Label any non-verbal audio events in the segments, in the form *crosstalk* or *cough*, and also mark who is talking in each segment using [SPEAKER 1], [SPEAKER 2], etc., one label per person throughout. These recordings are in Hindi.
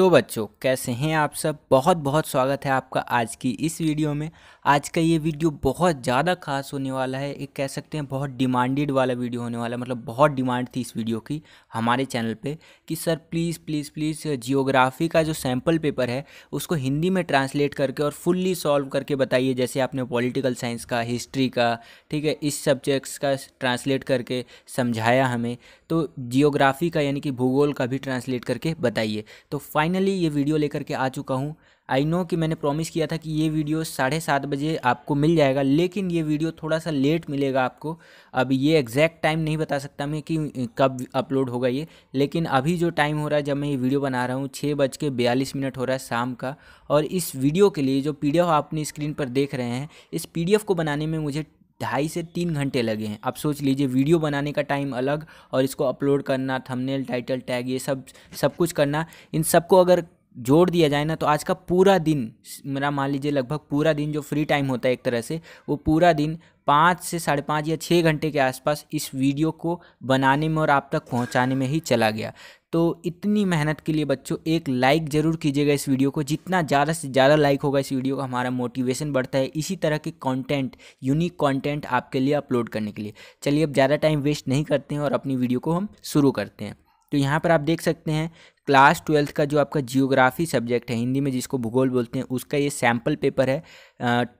[SPEAKER 1] तो बच्चों कैसे हैं आप सब बहुत बहुत स्वागत है आपका आज की इस वीडियो में आज का ये वीडियो बहुत ज़्यादा खास होने वाला है एक कह सकते हैं बहुत डिमांडेड वाला वीडियो होने वाला है मतलब बहुत डिमांड थी इस वीडियो की हमारे चैनल पे कि sir please please please geography का जो सैम्पल पेपर है उसको हिंदी में ट्रांसलेट करके और फुल्ली सॉल्व करके बताइए जैसे आपने पॉलिटिकल साइंस का हिस्ट्री का ठीक है इस सब्जेक्ट्स का ट्रांसलेट करके समझाया हमें तो जियोग्राफी का यानी कि भूगोल का भी ट्रांसलेट करके बताइए तो फाइन फाइनली ये वीडियो लेकर के आ चुका हूँ आई नो कि मैंने प्रॉमिस किया था कि ये वीडियो साढ़े सात बजे आपको मिल जाएगा लेकिन ये वीडियो थोड़ा सा लेट मिलेगा आपको अब ये एग्जैक्ट टाइम नहीं बता सकता मैं कि कब अपलोड होगा ये लेकिन अभी जो टाइम हो रहा है जब मैं ये वीडियो बना रहा हूँ छः बज के बयालीस मिनट हो रहा है शाम का और इस वीडियो के लिए जो पी एफ आपने स्क्रीन पर देख रहे हैं इस पी को बनाने में मुझे ढाई से तीन घंटे लगे हैं आप सोच लीजिए वीडियो बनाने का टाइम अलग और इसको अपलोड करना थंबनेल टाइटल टैग ये सब सब कुछ करना इन सबको अगर जोड़ दिया जाए ना तो आज का पूरा दिन मेरा मान लीजिए लगभग पूरा दिन जो फ्री टाइम होता है एक तरह से वो पूरा दिन पाँच से साढ़े पाँच या छः घंटे के आसपास इस वीडियो को बनाने में और आप तक पहुंचाने में ही चला गया तो इतनी मेहनत के लिए बच्चों एक लाइक ज़रूर कीजिएगा इस वीडियो को जितना ज़्यादा से ज़्यादा लाइक होगा इस वीडियो का हमारा मोटिवेशन बढ़ता है इसी तरह के कंटेंट यूनिक कंटेंट आपके लिए अपलोड करने के लिए चलिए अब ज़्यादा टाइम वेस्ट नहीं करते हैं और अपनी वीडियो को हम शुरू करते हैं तो यहाँ पर आप देख सकते हैं क्लास ट्वेल्थ का जो आपका जियोग्राफी सब्जेक्ट है हिंदी में जिसको भूगोल बोलते हैं उसका ये सैम्पल पेपर है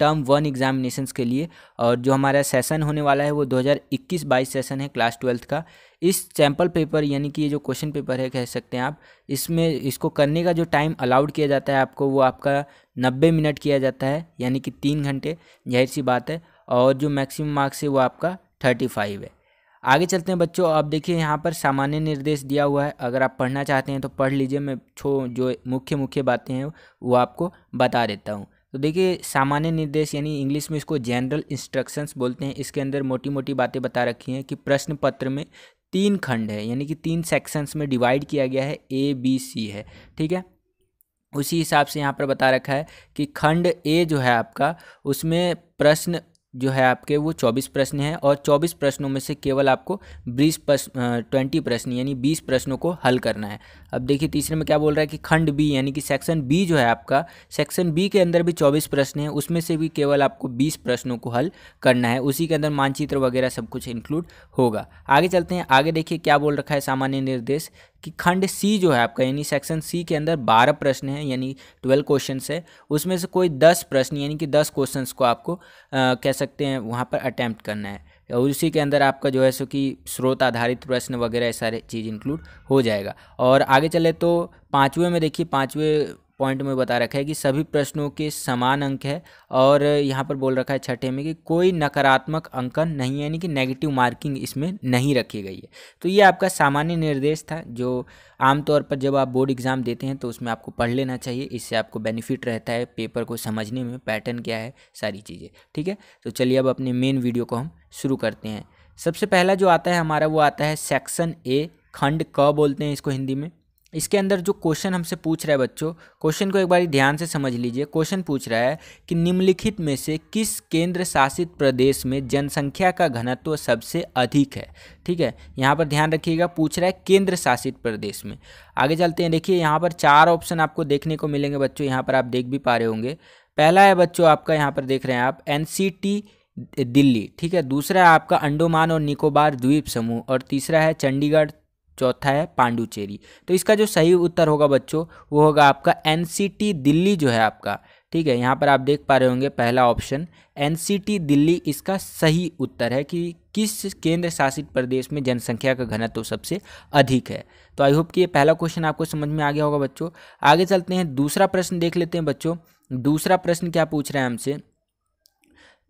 [SPEAKER 1] टर्म वन एग्जामिनेशन के लिए और जो हमारा सेशन होने वाला है वो 2021-22 सेशन है क्लास ट्वेल्थ का इस सैम्पल पेपर यानी कि ये जो क्वेश्चन पेपर है कह सकते हैं आप इसमें इसको करने का जो टाइम अलाउड किया जाता है आपको वो आपका नब्बे मिनट किया जाता है यानी कि तीन घंटे जाहिर सी बात है और जो मैक्सिमम मार्क्स है वो आपका थर्टी फाइव है आगे चलते हैं बच्चों अब देखिए यहाँ पर सामान्य निर्देश दिया हुआ है अगर आप पढ़ना चाहते हैं तो पढ़ लीजिए मैं छो जो मुख्य मुख्य बातें हैं वो आपको बता देता हूँ तो देखिए सामान्य निर्देश यानी इंग्लिश में इसको जनरल इंस्ट्रक्शंस बोलते हैं इसके अंदर मोटी मोटी बातें बता रखी हैं कि प्रश्न पत्र में तीन खंड है यानी कि तीन सेक्शंस में डिवाइड किया गया है ए बी सी है ठीक है उसी हिसाब से यहाँ पर बता रखा है कि खंड ए जो है आपका उसमें प्रश्न जो है आपके वो चौबीस प्रश्न हैं और चौबीस प्रश्नों में से केवल आपको बीस प्रश्न ट्वेंटी प्रश्न यानी बीस प्रश्नों को हल करना है अब देखिए तीसरे में क्या बोल रहा है कि खंड बी यानी कि सेक्शन बी जो है आपका सेक्शन बी के अंदर भी चौबीस प्रश्न हैं उसमें से भी केवल आपको बीस प्रश्नों को हल करना है उसी के अंदर मानचित्र वगैरह सब कुछ इंक्लूड होगा आगे चलते हैं आगे देखिए क्या बोल रखा है सामान्य निर्देश कि खंड सी जो है आपका यानी सेक्शन सी के अंदर बारह प्रश्न हैं यानी ट्वेल्व क्वेश्चन है उसमें से कोई दस प्रश्न यानी कि दस क्वेश्चन को आपको आ, कह सकते हैं वहाँ पर अटैम्प्ट करना है और उसी के अंदर आपका जो है सो कि स्रोत आधारित प्रश्न वगैरह सारे चीज़ इंक्लूड हो जाएगा और आगे चले तो पाँचवें में देखिए पाँचवें पॉइंट में बता रखा है कि सभी प्रश्नों के समान अंक है और यहाँ पर बोल रखा है छठे में कि कोई नकारात्मक अंकन नहीं है यानी कि नेगेटिव मार्किंग इसमें नहीं रखी गई है तो ये आपका सामान्य निर्देश था जो आमतौर पर जब आप बोर्ड एग्ज़ाम देते हैं तो उसमें आपको पढ़ लेना चाहिए इससे आपको बेनिफिट रहता है पेपर को समझने में पैटर्न क्या है सारी चीज़ें ठीक है तो चलिए अब अपने मेन वीडियो को हम शुरू करते हैं सबसे पहला जो आता है हमारा वो आता है सेक्शन ए खंड क बोलते हैं इसको हिंदी में इसके अंदर जो क्वेश्चन हमसे पूछ रहा है बच्चों क्वेश्चन को एक बार ध्यान से समझ लीजिए क्वेश्चन पूछ रहा है कि निम्नलिखित में से किस केंद्र शासित प्रदेश में जनसंख्या का घनत्व सबसे अधिक है ठीक है यहाँ पर ध्यान रखिएगा पूछ रहा है केंद्र शासित प्रदेश में आगे चलते हैं देखिए यहाँ पर चार ऑप्शन आपको देखने को मिलेंगे बच्चों यहाँ पर आप देख भी पा रहे होंगे पहला है बच्चों आपका यहाँ पर देख रहे हैं आप एन दिल्ली ठीक है दूसरा है आपका अंडोमान और निकोबार द्वीप समूह और तीसरा है चंडीगढ़ चौथा है पांडुचेरी तो इसका जो सही उत्तर होगा बच्चों वो होगा आपका एनसीटी दिल्ली जो है आपका ठीक है यहाँ पर आप देख पा रहे होंगे पहला ऑप्शन एनसीटी दिल्ली इसका सही उत्तर है कि किस केंद्र शासित प्रदेश में जनसंख्या का घनत्व तो सबसे अधिक है तो आई होप कि ये पहला क्वेश्चन आपको समझ में आ गया होगा बच्चों आगे चलते हैं दूसरा प्रश्न देख लेते हैं बच्चों दूसरा प्रश्न क्या पूछ रहे हैं हमसे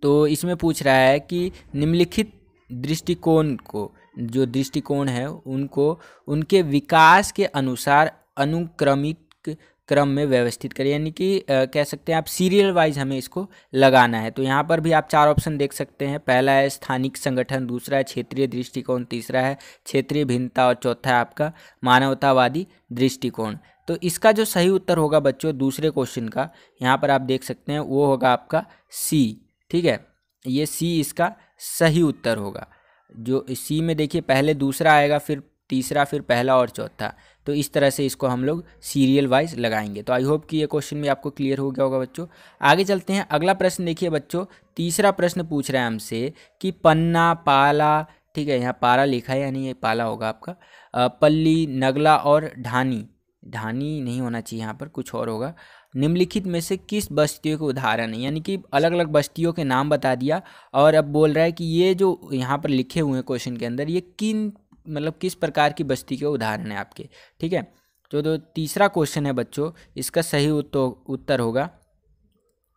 [SPEAKER 1] तो इसमें पूछ रहा है कि निम्नलिखित दृष्टिकोण को जो दृष्टिकोण है उनको उनके विकास के अनुसार अनुक्रमिक क्रम में व्यवस्थित करें यानी कि कह सकते हैं आप सीरियल वाइज हमें इसको लगाना है तो यहाँ पर भी आप चार ऑप्शन देख सकते हैं पहला है स्थानिक संगठन दूसरा है क्षेत्रीय दृष्टिकोण तीसरा है क्षेत्रीय भिन्नता और चौथा है आपका मानवतावादी दृष्टिकोण तो इसका जो सही उत्तर होगा बच्चों दूसरे क्वेश्चन का यहाँ पर आप देख सकते हैं वो होगा आपका सी ठीक है ये सी इसका सही उत्तर होगा जो सी में देखिए पहले दूसरा आएगा फिर तीसरा फिर पहला और चौथा तो इस तरह से इसको हम लोग सीरियल वाइज लगाएंगे तो आई होप कि ये क्वेश्चन भी आपको क्लियर हो गया होगा बच्चों आगे चलते हैं अगला प्रश्न देखिए बच्चों तीसरा प्रश्न पूछ रहा है हमसे कि पन्ना पाला ठीक है यहाँ पारा लिखा है यानी ये पाला होगा आपका पल्ली नगला और ढानी ढानी नहीं होना चाहिए यहाँ पर कुछ और होगा निम्नलिखित में से किस बस्तियों के उदाहरण है यानी कि अलग अलग बस्तियों के नाम बता दिया और अब बोल रहा है कि ये जो यहाँ पर लिखे हुए हैं क्वेश्चन के अंदर ये किन मतलब किस प्रकार की बस्ती के उदाहरण है आपके ठीक है तो जो तीसरा क्वेश्चन है बच्चों इसका सही उत्तर होगा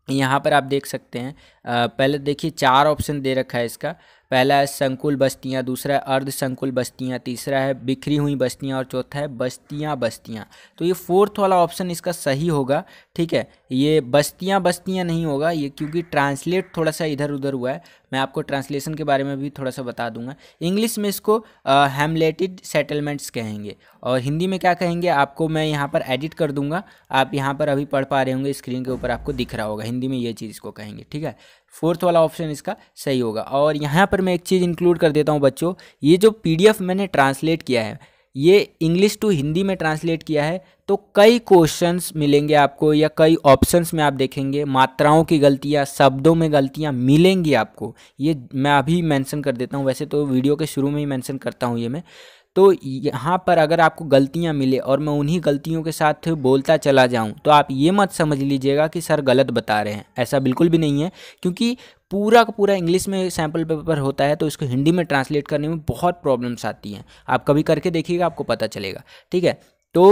[SPEAKER 1] यहाँ पर आप देख सकते हैं पहले देखिए चार ऑप्शन दे रखा है इसका पहला है संकुल बस्तियाँ दूसरा है अर्ध संकुल बस्तियाँ तीसरा है बिखरी हुई बस्तियाँ और चौथा है बस्तियाँ बस्तियाँ तो ये फोर्थ वाला ऑप्शन इसका सही होगा ठीक है ये बस्तियाँ बस्तियाँ नहीं होगा ये क्योंकि ट्रांसलेट थोड़ा सा इधर उधर हुआ है मैं आपको ट्रांसलेशन के बारे में भी थोड़ा सा बता दूंगा इंग्लिश में इसको हेमलेटेड सेटलमेंट्स कहेंगे और हिंदी में क्या कहेंगे आपको मैं यहाँ पर एडिट कर दूंगा आप यहाँ पर अभी पढ़ पा रहे होंगे स्क्रीन के ऊपर आपको दिख रहा होगा हिंदी में ये चीज़ इसको कहेंगे ठीक है फोर्थ वाला ऑप्शन इसका सही होगा और यहाँ पर मैं एक चीज़ इंक्लूड कर देता हूँ बच्चों ये जो पी मैंने ट्रांसलेट किया है ये इंग्लिश टू हिंदी में ट्रांसलेट किया है तो कई क्वेश्चंस मिलेंगे आपको या कई ऑप्शंस में आप देखेंगे मात्राओं की गलतियाँ शब्दों में गलतियाँ मिलेंगी आपको ये मैं अभी मेंशन कर देता हूँ वैसे तो वीडियो के शुरू में ही मेंशन करता हूँ ये मैं तो यहाँ पर अगर आपको गलतियाँ मिले और मैं उन्हीं गलतियों के साथ बोलता चला जाऊँ तो आप ये मत समझ लीजिएगा कि सर गलत बता रहे हैं ऐसा बिल्कुल भी नहीं है क्योंकि पूरा का पूरा इंग्लिश में सैम्पल पेपर होता है तो इसको हिंदी में ट्रांसलेट करने में बहुत प्रॉब्लम्स आती हैं आप कभी करके देखिएगा आपको पता चलेगा ठीक है तो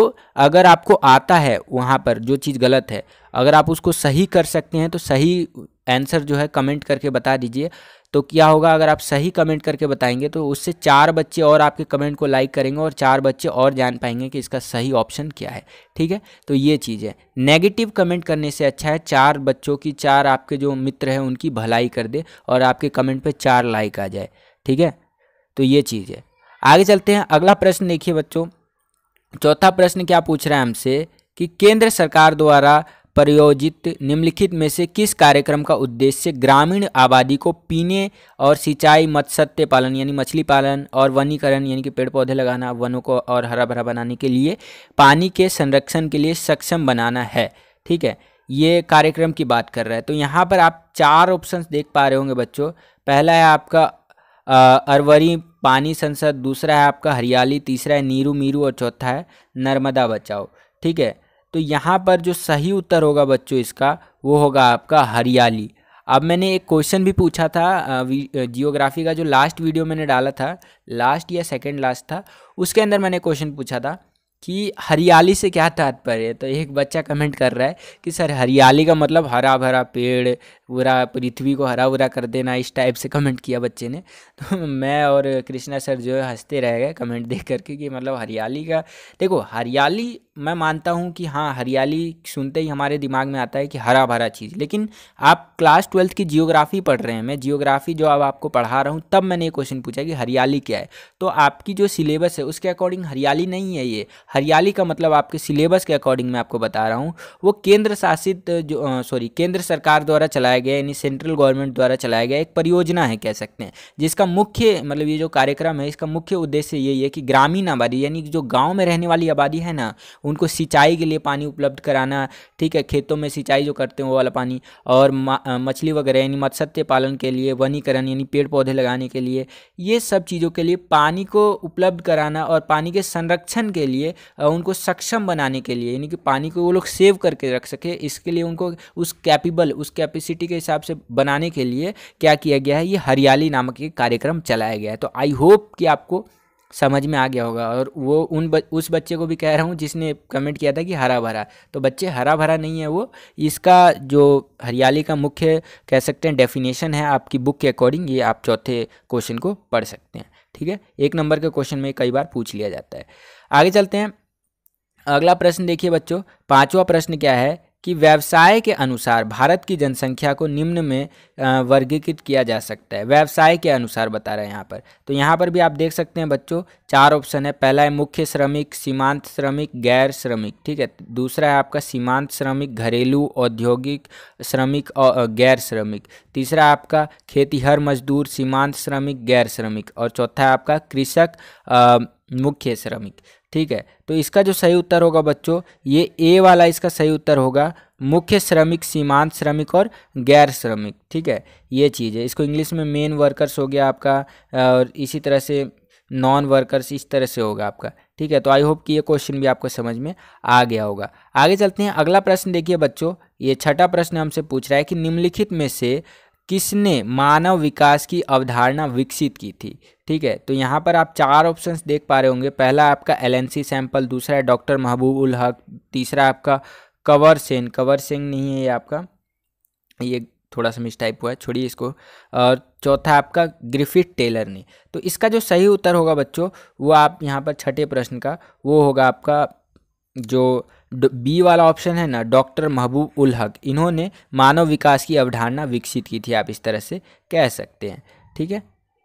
[SPEAKER 1] अगर आपको आता है वहाँ पर जो चीज़ गलत है अगर आप उसको सही कर सकते हैं तो सही आंसर जो है कमेंट करके बता दीजिए तो क्या होगा अगर आप सही कमेंट करके बताएंगे तो उससे चार बच्चे और आपके कमेंट को लाइक करेंगे और चार बच्चे और जान पाएंगे कि इसका सही ऑप्शन क्या है ठीक है तो ये चीज़ है नेगेटिव कमेंट करने से अच्छा है चार बच्चों की चार आपके जो मित्र हैं उनकी भलाई कर दे और आपके कमेंट पर चार लाइक आ जाए ठीक है तो ये चीज़ है आगे चलते हैं अगला प्रश्न देखिए बच्चों चौथा प्रश्न क्या पूछ रहा है हमसे कि केंद्र सरकार द्वारा प्रयोजित निम्नलिखित में से किस कार्यक्रम का उद्देश्य ग्रामीण आबादी को पीने और सिंचाई मत्स्य पालन यानी मछली पालन और वनीकरण यानी कि पेड़ पौधे लगाना वनों को और हरा भरा बनाने के लिए पानी के संरक्षण के लिए सक्षम बनाना है ठीक है ये कार्यक्रम की बात कर रहा है तो यहाँ पर आप चार ऑप्शंस देख पा रहे होंगे बच्चों पहला है आपका अरवरी पानी संसद दूसरा है आपका हरियाली तीसरा है नीरू मीरू और चौथा है नर्मदा बचाओ ठीक है तो यहाँ पर जो सही उत्तर होगा बच्चों इसका वो होगा आपका हरियाली अब मैंने एक क्वेश्चन भी पूछा था जियोग्राफी का जो लास्ट वीडियो मैंने डाला था लास्ट या सेकंड लास्ट था उसके अंदर मैंने क्वेश्चन पूछा था कि हरियाली से क्या तात्पर्य है तो एक बच्चा कमेंट कर रहा है कि सर हरियाली का मतलब हरा भरा पेड़ पूरा पृथ्वी को हरा भरा कर देना इस टाइप से कमेंट किया बच्चे ने तो मैं और कृष्णा सर जो है हंसते रह गए कमेंट देख करके कि मतलब हरियाली का देखो हरियाली मैं मानता हूँ कि हाँ हरियाली सुनते ही हमारे दिमाग में आता है कि हरा भरा चीज़ लेकिन आप क्लास ट्वेल्थ की जियोग्राफी पढ़ रहे हैं मैं जियोग्राफी जो अब आपको पढ़ा रहा हूँ तब मैंने ये क्वेश्चन पूछा कि हरियाली क्या है तो आपकी जो सिलेबस है उसके अकॉर्डिंग हरियाली नहीं है ये हरियाली का मतलब आपके सिलेबस के अकॉर्डिंग मैं आपको बता रहा हूँ वो केंद्र शासित जो सॉरी केंद्र सरकार द्वारा चलाया गया यानी सेंट्रल गवर्नमेंट द्वारा चलाया गया एक परियोजना है कह सकते हैं जिसका मुख्य मतलब ये जो कार्यक्रम है इसका मुख्य उद्देश्य यही है कि ग्रामीण आबादी यानी जो गाँव में रहने वाली आबादी है ना उनको सिंचाई के लिए पानी उपलब्ध कराना ठीक है खेतों में सिंचाई जो करते हैं वो वाला पानी और मछली वगैरह यानी मत्स्य पालन के लिए वनीकरण यानी पेड़ पौधे लगाने के लिए ये सब चीज़ों के लिए पानी को उपलब्ध कराना और पानी के संरक्षण के लिए उनको सक्षम बनाने के लिए यानी कि पानी को वो लोग सेव करके रख सके इसके लिए उनको उस कैपेबल उस कैपेसिटी के हिसाब से बनाने के लिए क्या किया गया है ये हरियाली नामक एक कार्यक्रम चलाया गया है तो आई होप कि आपको समझ में आ गया होगा और वो उन ब, उस बच्चे को भी कह रहा हूँ जिसने कमेंट किया था कि हरा भरा तो बच्चे हरा भरा नहीं है वो इसका जो हरियाली का मुख्य कह सकते हैं डेफिनेशन है आपकी बुक के अकॉर्डिंग ये आप चौथे क्वेश्चन को पढ़ सकते हैं ठीक है एक नंबर के क्वेश्चन में कई बार पूछ लिया जाता है आगे चलते हैं अगला प्रश्न देखिए बच्चों पाँचवा प्रश्न क्या है कि व्यवसाय के अनुसार भारत की जनसंख्या को निम्न में वर्गीकृत किया जा सकता है व्यवसाय के अनुसार बता रहे हैं यहाँ पर तो यहाँ पर भी आप देख सकते हैं बच्चों चार ऑप्शन है पहला है मुख्य श्रमिक सीमांत श्रमिक गैर श्रमिक ठीक है दूसरा है आपका सीमांत श्रमिक घरेलू औद्योगिक श्रमिक और गैर श्रमिक तीसरा आपका खेतीहर मजदूर सीमांत श्रमिक गैर श्रमिक और चौथा है आपका कृषक मुख्य श्रमिक ठीक है तो इसका जो सही उत्तर होगा बच्चों ये ए वाला इसका सही उत्तर होगा मुख्य श्रमिक सीमांत श्रमिक और गैर श्रमिक ठीक है ये चीज़ है इसको इंग्लिश में मेन वर्कर्स हो गया आपका और इसी तरह से नॉन वर्कर्स इस तरह से होगा आपका ठीक है तो आई होप कि ये क्वेश्चन भी आपको समझ में आ गया होगा आगे चलते हैं अगला प्रश्न देखिए बच्चों ये छठा प्रश्न हमसे पूछ रहा है कि निम्नलिखित में से किसने मानव विकास की अवधारणा विकसित की थी ठीक है तो यहाँ पर आप चार ऑप्शंस देख पा रहे होंगे पहला आपका एलएनसी सैंपल दूसरा है डॉक्टर महबूब उल हक तीसरा आपका कंवर सेन कवर सिंह नहीं है ये आपका ये थोड़ा सा मिसटाइप हुआ है छोड़िए इसको और चौथा आपका ग्रिफिट टेलर ने तो इसका जो सही उत्तर होगा बच्चों वो आप यहाँ पर छठे प्रश्न का वो होगा आपका जो बी वाला ऑप्शन है ना डॉक्टर महबूब उल हक इन्होंने मानव विकास की अवधारणा विकसित की थी आप इस तरह से कह सकते हैं ठीक है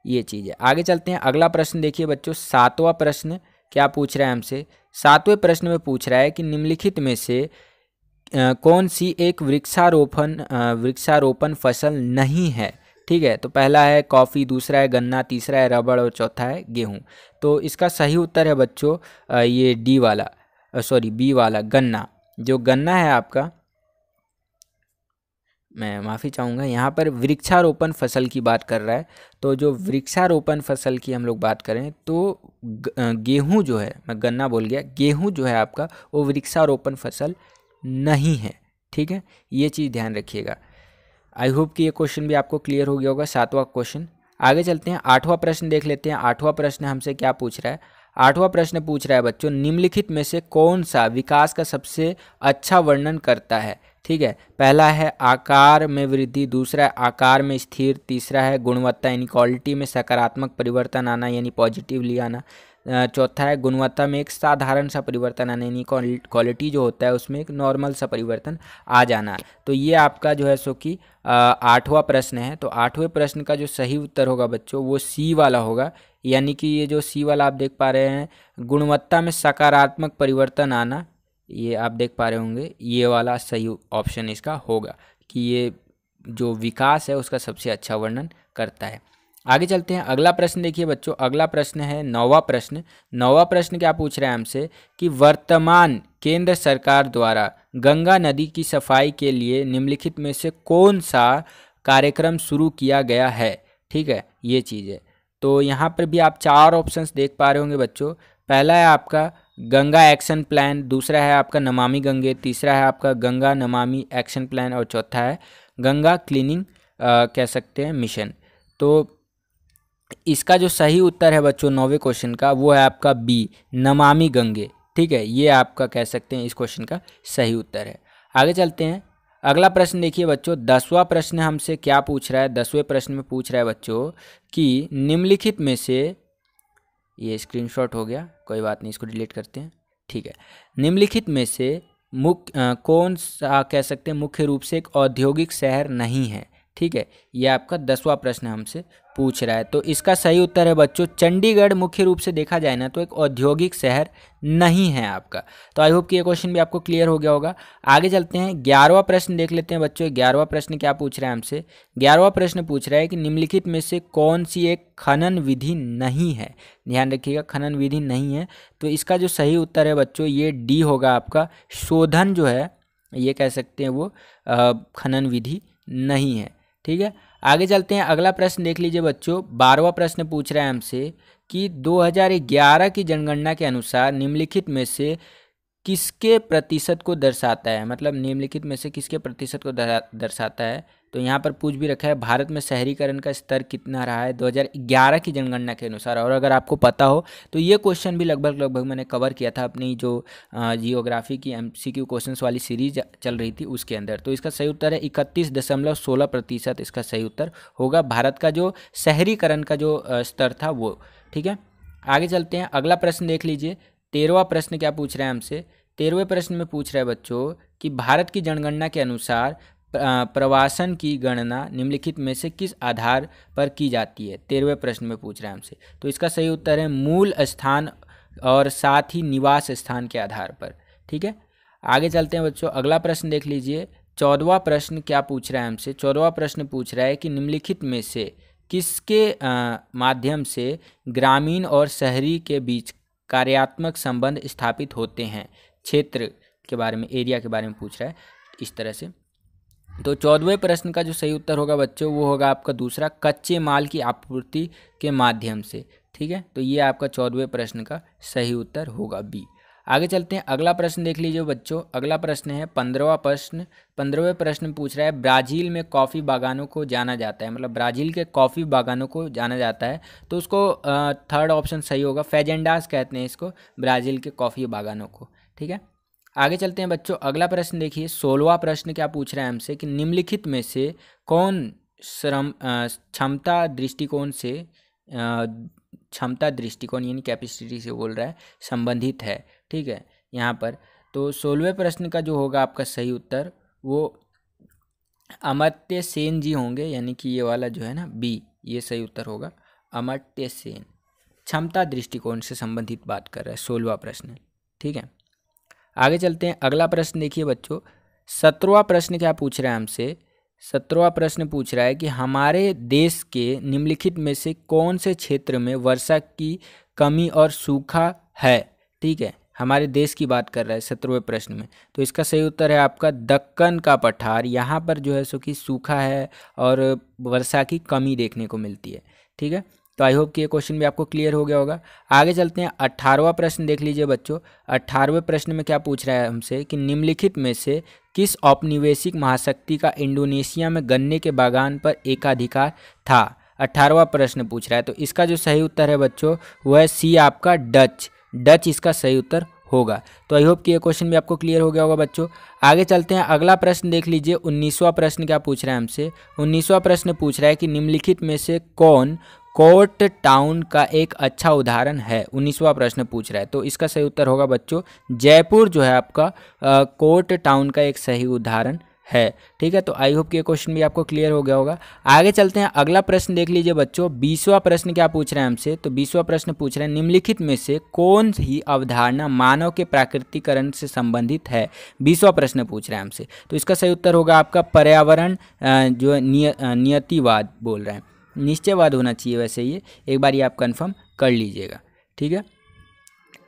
[SPEAKER 1] ये चीज़ है आगे चलते हैं अगला प्रश्न देखिए बच्चों सातवां प्रश्न क्या पूछ रहा है हमसे सातवें प्रश्न में पूछ रहा है कि निम्नलिखित में से कौन सी एक वृक्षारोपण वृक्षारोपण फसल नहीं है ठीक है तो पहला है कॉफ़ी दूसरा है गन्ना तीसरा है रबड़ और चौथा है गेहूँ तो इसका सही उत्तर है बच्चों ये डी वाला सॉरी बी वाला गन्ना जो गन्ना है आपका मैं माफ़ी चाहूँगा यहाँ पर वृक्षारोपण फसल की बात कर रहा है तो जो वृक्षारोपण फसल की हम लोग बात करें तो गेहूँ जो है मैं गन्ना बोल गया गेहूँ जो है आपका वो वृक्षारोपण फसल नहीं है ठीक है ये चीज़ ध्यान रखिएगा आई होप कि ये क्वेश्चन भी आपको क्लियर हो गया होगा सातवां क्वेश्चन आगे चलते हैं आठवां प्रश्न देख लेते हैं आठवां प्रश्न हमसे क्या पूछ रहा है आठवां प्रश्न पूछ रहा है बच्चों निम्नलिखित में से कौन सा विकास का सबसे अच्छा वर्णन करता है ठीक है पहला है आकार में वृद्धि दूसरा है आकार में स्थिर तीसरा है गुणवत्ता यानी क्वालिटी में सकारात्मक परिवर्तन आना यानी पॉजिटिवली आना चौथा है गुणवत्ता में एक साधारण सा परिवर्तन आना यानी क्वालिटी जो होता है उसमें एक नॉर्मल सा परिवर्तन आ जाना तो ये आपका जो है सो कि आठवां प्रश्न है तो आठवें प्रश्न का जो सही उत्तर होगा बच्चों वो सी वाला होगा यानी कि ये जो सी वाला आप देख पा रहे हैं गुणवत्ता में सकारात्मक परिवर्तन आना ये आप देख पा रहे होंगे ये वाला सही ऑप्शन इसका होगा कि ये जो विकास है उसका सबसे अच्छा वर्णन करता है आगे चलते हैं अगला प्रश्न देखिए बच्चों अगला प्रश्न है नौवा प्रश्न नौवा प्रश्न क्या पूछ रहे हैं हमसे कि वर्तमान केंद्र सरकार द्वारा गंगा नदी की सफाई के लिए निम्नलिखित में से कौन सा कार्यक्रम शुरू किया गया है ठीक है ये चीज़ है तो यहाँ पर भी आप चार ऑप्शंस देख पा रहे होंगे बच्चों पहला है आपका गंगा एक्शन प्लान दूसरा है आपका नमामि गंगे तीसरा है आपका गंगा नमामि एक्शन प्लान और चौथा है गंगा क्लीनिंग कह सकते हैं मिशन तो इसका जो सही उत्तर है बच्चों नौवे क्वेश्चन का वो है आपका बी नमामि गंगे ठीक है ये आपका कह सकते हैं इस क्वेश्चन का सही उत्तर है आगे चलते हैं अगला प्रश्न देखिए बच्चों दसवां प्रश्न हमसे क्या पूछ रहा है दसवें प्रश्न में पूछ रहा है बच्चों कि निम्नलिखित में से ये स्क्रीनशॉट हो गया कोई बात नहीं इसको डिलीट करते हैं ठीक है निम्नलिखित में से मुख्य कौन सा कह सकते हैं मुख्य रूप से एक औद्योगिक शहर नहीं है ठीक है ये आपका दसवां प्रश्न हमसे पूछ रहा है तो इसका सही उत्तर है बच्चों चंडीगढ़ मुख्य रूप से देखा जाए ना तो एक औद्योगिक शहर नहीं है आपका तो आई होप कि ये क्वेश्चन भी आपको क्लियर हो गया होगा आगे चलते हैं ग्यारहवा प्रश्न देख लेते हैं बच्चों ग्यारहवा प्रश्न क्या पूछ रहा है हमसे ग्यारहवा प्रश्न पूछ रहा है कि निम्नलिखित में से कौन सी एक खनन विधि नहीं है ध्यान रखिएगा खनन विधि नहीं है तो इसका जो सही उत्तर है बच्चों ये डी होगा आपका शोधन जो है ये कह सकते हैं वो खनन विधि नहीं है ठीक है आगे चलते हैं अगला प्रश्न देख लीजिए बच्चों बारहवा प्रश्न पूछ रहा है हमसे कि 2011 की जनगणना के अनुसार निम्नलिखित में से किसके प्रतिशत को दर्शाता है मतलब निम्नलिखित में से किसके प्रतिशत को दर्शाता है तो यहाँ पर पूछ भी रखा है भारत में शहरीकरण का स्तर कितना रहा है 2011 की जनगणना के अनुसार और अगर आपको पता हो तो ये क्वेश्चन भी लगभग लगभग मैंने कवर किया था अपनी जो जियोग्राफी की एम सी क्वेश्चन वाली सीरीज चल रही थी उसके अंदर तो इसका सही उत्तर है इकतीस दशमलव सोलह प्रतिशत इसका सही उत्तर होगा भारत का जो शहरीकरण का जो स्तर था वो ठीक है आगे चलते हैं अगला प्रश्न देख लीजिए तेरहवा प्रश्न क्या पूछ रहे हैं हमसे तेरहवें प्रश्न में पूछ रहे हैं बच्चों कि भारत की जनगणना के अनुसार प्रवासन की गणना निम्नलिखित में से किस आधार पर की जाती है तेरहवें प्रश्न में पूछ रहे हैं हमसे तो इसका सही उत्तर है मूल स्थान और साथ ही निवास स्थान के आधार पर ठीक है आगे चलते हैं बच्चों अगला प्रश्न देख लीजिए चौदवा प्रश्न क्या पूछ रहा है हमसे चौदवा प्रश्न पूछ रहा है कि निम्नलिखित में से किसके माध्यम से ग्रामीण और शहरी के बीच कार्यात्मक संबंध स्थापित होते हैं क्षेत्र के बारे में एरिया के बारे में पूछ रहा है इस तरह से तो चौदहवें प्रश्न का जो सही उत्तर होगा बच्चों वो होगा आपका दूसरा कच्चे माल की आपूर्ति के माध्यम से ठीक है तो ये आपका चौदहवें प्रश्न का सही उत्तर होगा बी आगे चलते हैं अगला प्रश्न देख लीजिए बच्चों अगला प्रश्न है पंद्रहवा प्रश्न पंद्रहवें प्रश्न पूछ रहा है ब्राज़ील में कॉफ़ी बागानों को जाना जाता है मतलब ब्राज़ील के कॉफ़ी बागानों को जाना जाता है तो उसको थर्ड ऑप्शन सही होगा फेजेंडास कहते हैं इसको ब्राज़ील के कॉफ़ी बागानों को ठीक है आगे चलते हैं बच्चों अगला प्रश्न देखिए सोलवा प्रश्न क्या पूछ रहा है हमसे कि निम्नलिखित में से कौन श्रम क्षमता दृष्टिकोण से क्षमता दृष्टिकोण यानी कैपेसिटी से बोल रहा है संबंधित है ठीक है यहाँ पर तो सोलवे प्रश्न का जो होगा आपका सही उत्तर वो अमर्त्य सेन जी होंगे यानी कि ये वाला जो है ना बी ये सही उत्तर होगा अमर्त्य सेन क्षमता दृष्टिकोण से संबंधित बात कर रहा है सोलवा प्रश्न ठीक है आगे चलते हैं अगला प्रश्न देखिए बच्चों सत्रहवा प्रश्न क्या पूछ रहा है हमसे सत्रहवा प्रश्न पूछ रहा है कि हमारे देश के निम्नलिखित में से कौन से क्षेत्र में वर्षा की कमी और सूखा है ठीक है हमारे देश की बात कर रहा है सत्रहवें प्रश्न में तो इसका सही उत्तर है आपका दक्कन का पठार यहाँ पर जो है सो कि सूखा है और वर्षा की कमी देखने को मिलती है ठीक है तो आई होप कि ये क्वेश्चन भी आपको क्लियर हो गया होगा आगे चलते हैं अट्ठारहवा प्रश्न देख लीजिए बच्चों अट्ठारहवें प्रश्न में क्या पूछ रहा है हमसे कि निम्नलिखित में से किस औपनिवेशिक महाशक्ति का इंडोनेशिया में गन्ने के बागान पर एकाधिकार था अट्ठारहवा प्रश्न पूछ रहा है तो इसका जो सही उत्तर है बच्चों वह सी आपका डच डच इसका सही उत्तर होगा तो आई होप कि ये क्वेश्चन भी आपको क्लियर हो गया होगा बच्चों आगे चलते हैं अगला प्रश्न देख लीजिए उन्नीसवा प्रश्न क्या पूछ रहा है हमसे उन्नीसवा प्रश्न पूछ रहा है कि निम्नलिखित में से कौन कोर्ट टाउन का एक अच्छा उदाहरण है उन्नीसवा प्रश्न पूछ रहा है तो इसका सही उत्तर होगा बच्चों जयपुर जो है आपका कोर्ट टाउन का एक सही उदाहरण है ठीक है तो आई होप कि ये क्वेश्चन भी आपको क्लियर हो गया होगा आगे चलते हैं अगला प्रश्न देख लीजिए बच्चों बीसवा प्रश्न क्या पूछ रहे हैं हमसे तो बीसवा प्रश्न पूछ रहे हैं निम्नलिखित में से कौन सी अवधारणा मानव के प्राकृतिकरण से संबंधित है बीसवा प्रश्न पूछ रहे हैं हमसे तो इसका सही उत्तर होगा आपका पर्यावरण जो निय, नियतिवाद बोल रहे हैं निश्चयवाद होना चाहिए वैसे ये एक बार ये आप कन्फर्म कर लीजिएगा ठीक है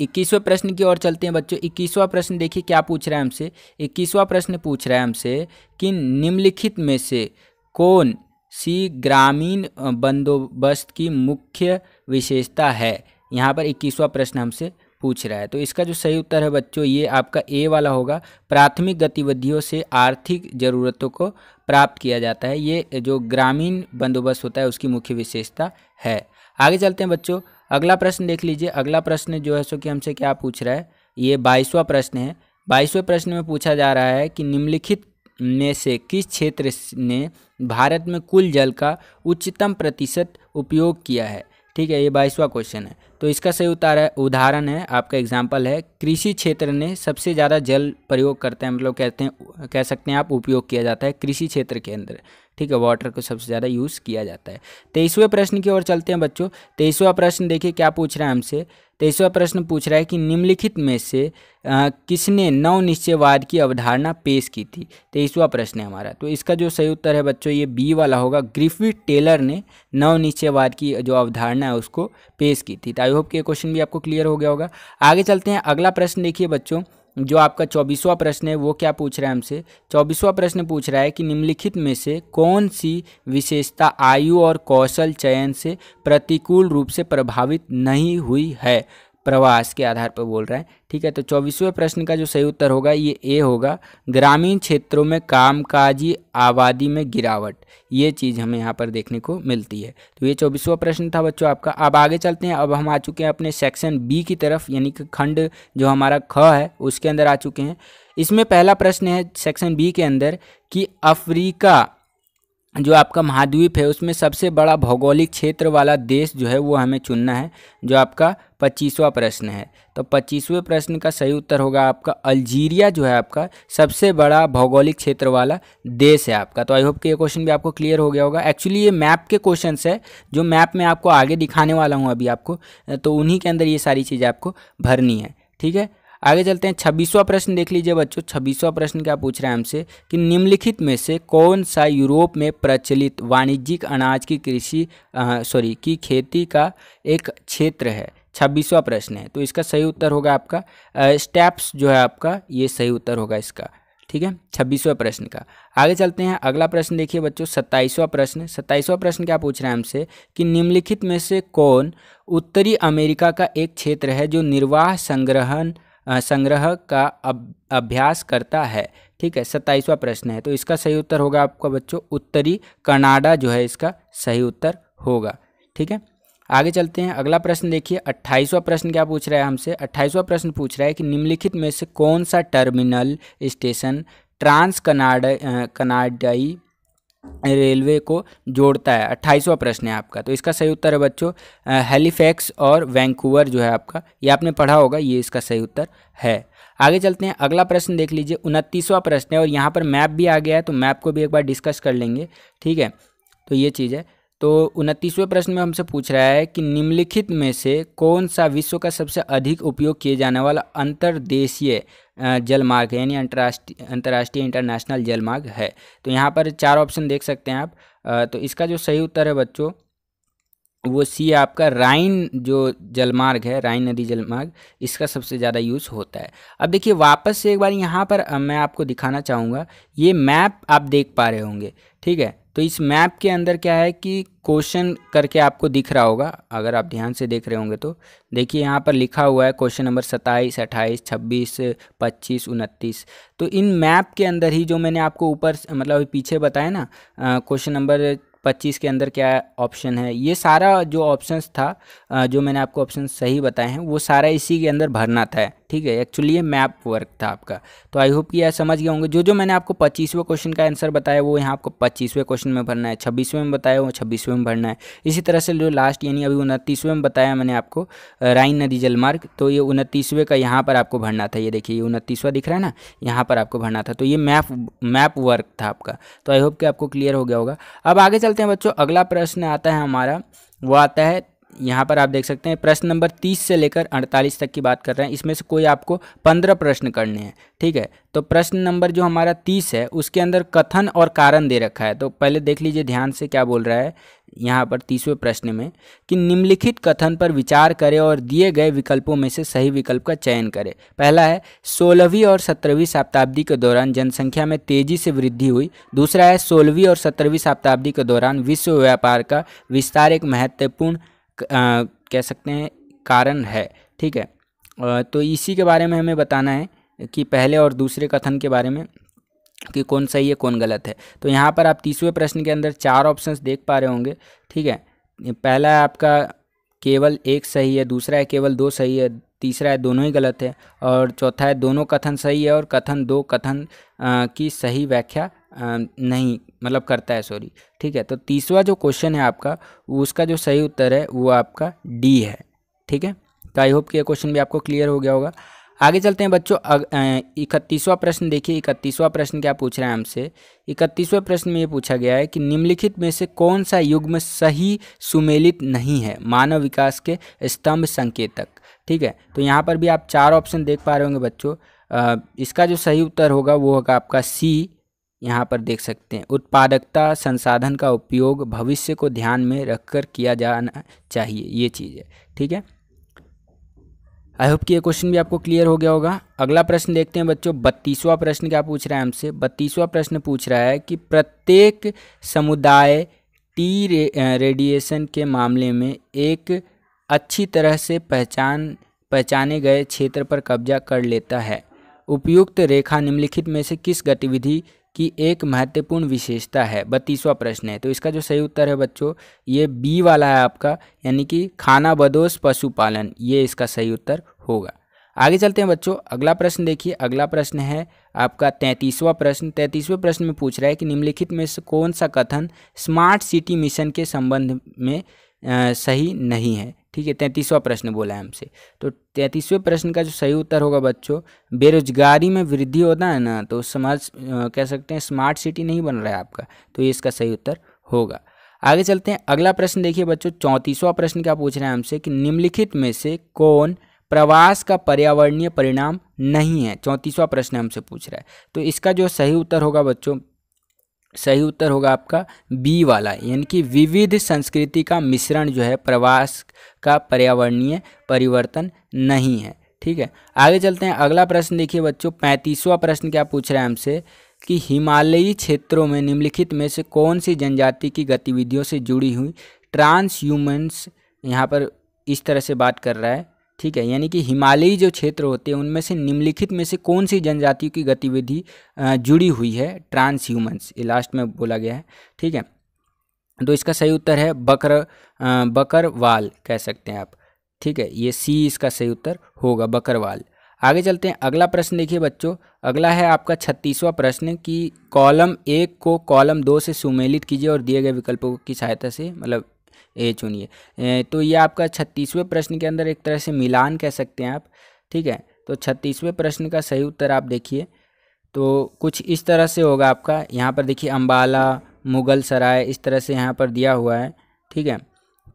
[SPEAKER 1] इक्कीसवें प्रश्न की ओर चलते हैं बच्चों इक्कीसवां प्रश्न देखिए क्या पूछ रहा है हमसे इक्कीसवां प्रश्न पूछ रहा है हमसे कि निम्नलिखित में से कौन सी ग्रामीण बंदोबस्त की मुख्य विशेषता है यहाँ पर इक्कीसवां प्रश्न हमसे पूछ रहा है तो इसका जो सही उत्तर है बच्चों ये आपका ए वाला होगा प्राथमिक गतिविधियों से आर्थिक ज़रूरतों को प्राप्त किया जाता है ये जो ग्रामीण बंदोबस्त होता है उसकी मुख्य विशेषता है आगे चलते हैं बच्चों अगला प्रश्न देख लीजिए अगला प्रश्न जो है सो कि हमसे क्या पूछ रहा है ये बाईसवा प्रश्न है बाईसवें प्रश्न में पूछा जा रहा है कि निम्नलिखित में से किस क्षेत्र ने भारत में कुल जल का उच्चतम प्रतिशत उपयोग किया है ठीक है ये बाईसवा क्वेश्चन है तो इसका सही है उदाहरण है आपका एग्जाम्पल है कृषि क्षेत्र ने सबसे ज़्यादा जल प्रयोग करते हैं मतलब कहते हैं कह सकते हैं आप उपयोग किया जाता है कृषि क्षेत्र के अंदर ठीक है वाटर को सबसे ज़्यादा यूज़ किया जाता है तेईसवें प्रश्न की ओर चलते हैं बच्चों तेईसवा प्रश्न देखिए क्या पूछ रहा है हमसे तेईसवा प्रश्न पूछ रहा है कि निम्नलिखित में से आ, किसने नव निश्चयवाद की अवधारणा पेश की थी तेईसवा प्रश्न है हमारा तो इसका जो सही उत्तर है बच्चों ये बी वाला होगा ग्रिफिथ टेलर ने नव निश्चयवाद की जो अवधारणा है उसको पेश की थी तो आई होप कि ये क्वेश्चन भी आपको क्लियर हो गया होगा आगे चलते हैं अगला प्रश्न देखिए बच्चों जो आपका चौबीसवा प्रश्न है वो क्या पूछ रहा है हमसे चौबीसवा प्रश्न पूछ रहा है कि निम्नलिखित में से कौन सी विशेषता आयु और कौशल चयन से प्रतिकूल रूप से प्रभावित नहीं हुई है प्रवास के आधार पर बोल रहे हैं ठीक है तो चौबीसवें प्रश्न का जो सही उत्तर होगा ये ए होगा ग्रामीण क्षेत्रों में कामकाजी आबादी में गिरावट ये चीज़ हमें यहाँ पर देखने को मिलती है तो ये चौबीसवा प्रश्न था बच्चों आपका अब आगे चलते हैं अब हम आ चुके हैं अपने सेक्शन बी की तरफ यानी कि खंड जो हमारा ख है उसके अंदर आ चुके हैं इसमें पहला प्रश्न है सेक्शन बी के अंदर कि अफ्रीका जो आपका महाद्वीप है उसमें सबसे बड़ा भौगोलिक क्षेत्र वाला देश जो है वो हमें चुनना है जो आपका पच्चीसवा प्रश्न है तो पच्चीसवें प्रश्न का सही उत्तर होगा आपका अल्जीरिया जो है आपका सबसे बड़ा भौगोलिक क्षेत्र वाला देश है आपका तो आई होप कि ये क्वेश्चन भी आपको क्लियर हो गया होगा एक्चुअली ये मैप के क्वेश्चन है जो मैप में आपको आगे दिखाने वाला हूँ अभी आपको तो उन्हीं के अंदर ये सारी चीज़ें आपको भरनी है ठीक है आगे चलते हैं छब्बीसवा प्रश्न देख लीजिए बच्चों छब्बीसवा प्रश्न क्या पूछ रहे हैं हमसे कि निम्नलिखित में से कौन सा यूरोप में प्रचलित वाणिज्यिक अनाज की कृषि सॉरी की खेती का एक क्षेत्र है छब्बीसवा प्रश्न है तो इसका सही उत्तर होगा आपका स्टेप्स जो है आपका ये सही उत्तर होगा इसका ठीक है छब्बीसवा प्रश्न का आगे चलते हैं अगला प्रश्न देखिए बच्चों सत्ताईसवा प्रश्न सत्ताईसवा प्रश्न क्या पूछ रहे हैं हमसे कि निम्नलिखित में से कौन उत्तरी अमेरिका का एक क्षेत्र है जो निर्वाह संग्रहण संग्रह का अभ्यास करता है ठीक है सत्ताईसवां प्रश्न है तो इसका सही उत्तर होगा आपका बच्चों उत्तरी कनाडा जो है इसका सही उत्तर होगा ठीक है आगे चलते हैं अगला प्रश्न देखिए अट्ठाईसवां प्रश्न क्या पूछ रहा है हमसे अट्ठाईसवां प्रश्न पूछ रहा है कि निम्नलिखित में से कौन सा टर्मिनल स्टेशन ट्रांस कनाडा कनाडाई रेलवे को जोड़ता है अट्ठाईसवां प्रश्न है आपका तो इसका सही उत्तर है बच्चों हेलीफैक्स और वैंकूवर जो है आपका ये आपने पढ़ा होगा ये इसका सही उत्तर है आगे चलते हैं अगला प्रश्न देख लीजिए उनतीसवां प्रश्न है और यहाँ पर मैप भी आ गया है तो मैप को भी एक बार डिस्कस कर लेंगे ठीक है तो ये चीज़ है तो उनतीसवें प्रश्न में हमसे पूछ रहा है कि निम्नलिखित में से कौन सा विश्व का सबसे अधिक उपयोग किए जाने वाला अंतर्देशीय जलमार्ग यानी अंतर्राष्ट्रीय अंतर्राष्ट्रीय इंटरनेशनल जलमार्ग है तो यहाँ पर चार ऑप्शन देख सकते हैं आप तो इसका जो सही उत्तर है बच्चों वो सी आपका राइन जो जलमार्ग है राइन नदी जलमार्ग इसका सबसे ज़्यादा यूज़ होता है अब देखिए वापस से एक बार यहाँ पर मैं आपको दिखाना चाहूँगा ये मैप आप देख पा रहे होंगे ठीक है तो इस मैप के अंदर क्या है कि क्वेश्चन करके आपको दिख रहा होगा अगर आप ध्यान से देख रहे होंगे तो देखिए यहाँ पर लिखा हुआ है क्वेश्चन नंबर सत्ताईस अट्ठाईस छब्बीस पच्चीस उनतीस तो इन मैप के अंदर ही जो मैंने आपको ऊपर मतलब पीछे बताया ना क्वेश्चन नंबर पच्चीस के अंदर क्या ऑप्शन है ये सारा जो ऑप्शंस था जो मैंने आपको ऑप्शन सही बताए हैं वो सारा इसी के अंदर भरना था ठीक है एक्चुअली ये मैप वर्क था आपका तो आई होप कि यह समझ गए होंगे जो जो मैंने आपको पच्चीसवें क्वेश्चन का आंसर बताया वो यहाँ आपको पच्चीसवें क्वेश्चन में भरना है छब्बीसवें में बताया वो छब्बीसवें में भरना है इसी तरह से जो लास्ट यानी अभी उनतीसवें में बताया मैंने आपको राइन नदी जलमार्ग तो ये उनतीसवें का यहाँ पर आपको भरना था ये देखिए ये उनतीसवा दिख रहा है ना यहाँ पर आपको भरना था तो ये मैप मैप वर्क था आपका तो आई होप कि आपको क्लियर हो गया होगा अब आगे चलते चलते हैं बच्चों अगला प्रश्न आता है हमारा वो आता है यहाँ पर आप देख सकते हैं प्रश्न नंबर तीस से लेकर अड़तालीस तक की बात कर रहे हैं इसमें से कोई आपको पंद्रह प्रश्न करने हैं ठीक है तो प्रश्न नंबर जो हमारा तीस है उसके अंदर कथन और कारण दे रखा है तो पहले देख लीजिए ध्यान से क्या बोल रहा है यहाँ पर तीसवें प्रश्न में कि निम्नलिखित कथन पर विचार करें और दिए गए विकल्पों में से सही विकल्प का चयन करें पहला है सोलहवीं और सत्रहवीं शताब्दी के दौरान जनसंख्या में तेजी से वृद्धि हुई दूसरा है सोलहवीं और सत्रहवीं शताब्दी के दौरान विश्व व्यापार का विस्तार एक महत्वपूर्ण कह सकते हैं कारण है ठीक है तो इसी के बारे में हमें बताना है कि पहले और दूसरे कथन के बारे में कि कौन सही है कौन गलत है तो यहाँ पर आप तीसवें प्रश्न के अंदर चार ऑप्शंस देख पा रहे होंगे ठीक है पहला है आपका केवल एक सही है दूसरा है केवल दो सही है तीसरा है दोनों ही गलत है और चौथा है दोनों कथन सही है और कथन दो कथन आ, की सही व्याख्या नहीं मतलब करता है सॉरी ठीक है तो तीसवा जो क्वेश्चन है आपका उसका जो सही उत्तर है वो आपका डी है ठीक है तो आई होप कि यह क्वेश्चन भी आपको क्लियर हो गया होगा आगे चलते हैं बच्चों इकतीसवां प्रश्न देखिए इकतीसवां प्रश्न क्या पूछ रहा है हमसे इकतीसवें प्रश्न में ये पूछा गया है कि निम्नलिखित में से कौन सा युग्म सही सुमेलित नहीं है मानव विकास के स्तंभ संकेतक ठीक है तो यहाँ पर भी आप चार ऑप्शन देख पा रहे होंगे बच्चों इसका जो सही उत्तर होगा वो होगा आपका सी यहाँ पर देख सकते हैं उत्पादकता संसाधन का उपयोग भविष्य को ध्यान में रखकर किया जाना चाहिए ये चीज़ है ठीक है आई होप कि ये क्वेश्चन भी आपको क्लियर हो गया होगा अगला प्रश्न देखते हैं बच्चों बत्तीसवां प्रश्न क्या पूछ रहा है हमसे बत्तीसवां प्रश्न पूछ रहा है कि प्रत्येक समुदाय टी रे, रेडिएशन के मामले में एक अच्छी तरह से पहचान पहचाने गए क्षेत्र पर कब्जा कर लेता है उपयुक्त रेखा निम्नलिखित में से किस गतिविधि की एक महत्वपूर्ण विशेषता है बत्तीसवा प्रश्न है तो इसका जो सही उत्तर है बच्चों ये बी वाला है आपका यानी कि खाना बदोश पशुपालन ये इसका सही उत्तर होगा आगे चलते हैं बच्चों अगला प्रश्न देखिए अगला प्रश्न है आपका तैंतीसवा प्रश्न तैंतीसवें प्रश्न में पूछ रहा है कि निम्नलिखित में से कौन सा कथन स्मार्ट सिटी मिशन के संबंध में आ, सही नहीं है ठीक है तैंतीसवां प्रश्न बोला है हमसे तो तैंतीसवें प्रश्न का जो सही उत्तर होगा बच्चों बेरोजगारी में वृद्धि होता है ना तो समाज कह सकते हैं स्मार्ट सिटी नहीं बन रहा है आपका तो ये इसका सही उत्तर होगा आगे चलते हैं अगला प्रश्न देखिए बच्चों चौंतीसवां प्रश्न क्या पूछ रहे हैं हमसे कि निम्नलिखित में से कौन प्रवास का पर्यावरणीय परिणाम नहीं है चौंतीसवां प्रश्न हमसे पूछ रहा है तो इसका जो सही उत्तर होगा बच्चों सही उत्तर होगा आपका बी वाला यानी कि विविध संस्कृति का मिश्रण जो है प्रवास का पर्यावरणीय परिवर्तन नहीं है ठीक है आगे चलते हैं अगला प्रश्न देखिए बच्चों पैंतीसवां प्रश्न क्या पूछ रहे हैं हमसे कि हिमालयी क्षेत्रों में निम्नलिखित में से कौन सी जनजाति की गतिविधियों से जुड़ी हुई ट्रांस ह्यूमन्स यहाँ पर इस तरह से बात कर रहा है ठीक है यानी कि हिमालयी जो क्षेत्र होते हैं उनमें से निम्नलिखित में से कौन सी जनजातियों की गतिविधि जुड़ी हुई है ट्रांस ह्यूमन्स ये लास्ट में बोला गया है ठीक है तो इसका सही उत्तर है बकर बकरवाल कह सकते हैं आप ठीक है ये सी इसका सही उत्तर होगा बकरवाल आगे चलते हैं अगला प्रश्न देखिए बच्चों अगला है आपका छत्तीसवां प्रश्न कि कॉलम एक को कॉलम दो से सुमेलित कीजिए और दिए गए विकल्पों की सहायता से मतलब ए चुनिए तो ये आपका छत्तीसवें प्रश्न के अंदर एक तरह से मिलान कह सकते हैं आप ठीक है तो छत्तीसवें प्रश्न का सही उत्तर आप देखिए तो कुछ इस तरह से होगा आपका यहाँ पर देखिए अम्बाला मुगल सराय इस तरह से यहाँ पर दिया हुआ है ठीक है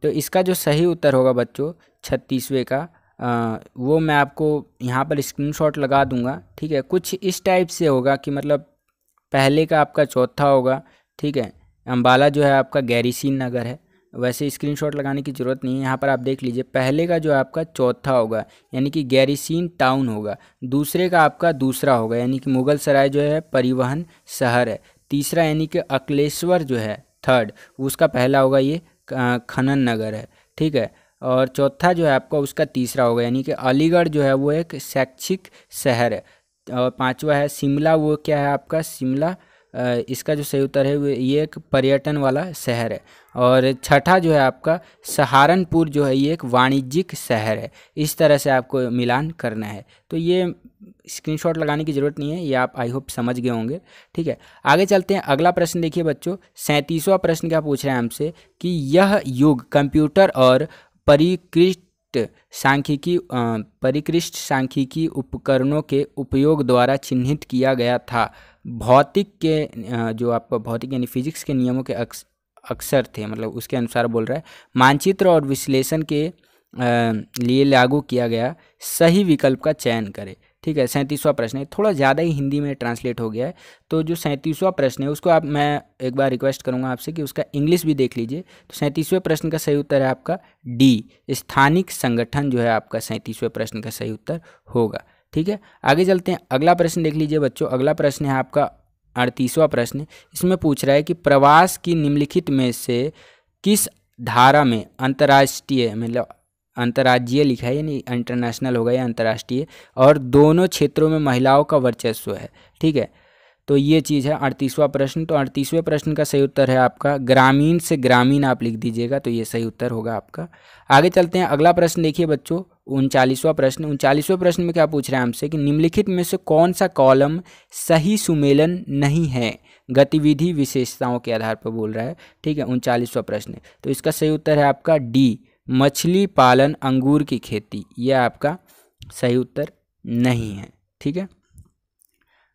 [SPEAKER 1] तो इसका जो सही उत्तर होगा बच्चों छत्तीसवें का आ, वो मैं आपको यहाँ पर स्क्रीनशॉट लगा दूंगा ठीक है कुछ इस टाइप से होगा कि मतलब पहले का आपका चौथा होगा ठीक है अम्बाला जो है आपका गैरीसीन नगर है वैसे स्क्रीनशॉट लगाने की ज़रूरत नहीं है यहाँ पर आप देख लीजिए पहले का जो आपका चौथा होगा यानी कि गैरिसीन टाउन होगा दूसरे का आपका दूसरा होगा यानी कि मुगल सराय जो है परिवहन शहर है तीसरा यानी कि अकलेश्वर जो है थर्ड उसका पहला होगा ये खनन नगर है ठीक है और चौथा जो है आपका उसका तीसरा होगा यानी कि अलीगढ़ जो है वो एक शैक्षिक शहर है और पाँचवा है शिमला वो क्या है आपका शिमला इसका जो सही उत्तर है ये एक पर्यटन वाला शहर है और छठा जो है आपका सहारनपुर जो है ये एक वाणिज्यिक शहर है इस तरह से आपको मिलान करना है तो ये स्क्रीनशॉट लगाने की ज़रूरत नहीं है ये आप आई होप समझ गए होंगे ठीक है आगे चलते हैं अगला प्रश्न देखिए बच्चों सैंतीसवां प्रश्न क्या पूछ रहे हैं हमसे कि यह युग कंप्यूटर और परिकृष्ट सांख्यिकी परिकृष्ट सांख्यिकी उपकरणों के उपयोग द्वारा चिन्हित किया गया था भौतिक के जो आपका भौतिक यानी फिजिक्स के नियमों के अक्स अक्सर थे मतलब उसके अनुसार बोल रहा है मानचित्र और विश्लेषण के लिए लागू किया गया सही विकल्प का चयन करें ठीक है सैंतीसवां प्रश्न है थोड़ा ज़्यादा ही हिंदी में ट्रांसलेट हो गया है तो जो सैंतीसवां प्रश्न है उसको आप मैं एक बार रिक्वेस्ट करूँगा आपसे कि उसका इंग्लिश भी देख लीजिए तो सैंतीसवें प्रश्न का सही उत्तर है आपका डी स्थानिक संगठन जो है आपका सैंतीसवें प्रश्न का सही उत्तर होगा ठीक है आगे चलते हैं अगला प्रश्न देख लीजिए बच्चों अगला प्रश्न है आपका अड़तीसवा प्रश्न इसमें पूछ रहा है कि प्रवास की निम्नलिखित में से किस धारा में अंतर्राष्ट्रीय मतलब अंतर्राज्यीय लिखा है यानी इंटरनेशनल होगा या अंतर्राष्ट्रीय और दोनों क्षेत्रों में महिलाओं का वर्चस्व है ठीक है तो ये चीज़ है अड़तीसवां प्रश्न तो अड़तीसवें प्रश्न का सही उत्तर है आपका ग्रामीण से ग्रामीण आप लिख दीजिएगा तो ये सही उत्तर होगा आपका आगे चलते हैं अगला प्रश्न देखिए बच्चों उनचालीसवां प्रश्न उनचालीसवें प्रश्न में क्या पूछ रहे हैं हमसे कि निम्नलिखित में से कौन सा कॉलम सही सुमेलन नहीं है गतिविधि विशेषताओं के आधार पर बोल रहा है ठीक है उनचालीसवां प्रश्न तो इसका सही उत्तर है आपका डी मछली पालन अंगूर की खेती यह आपका सही उत्तर नहीं है ठीक है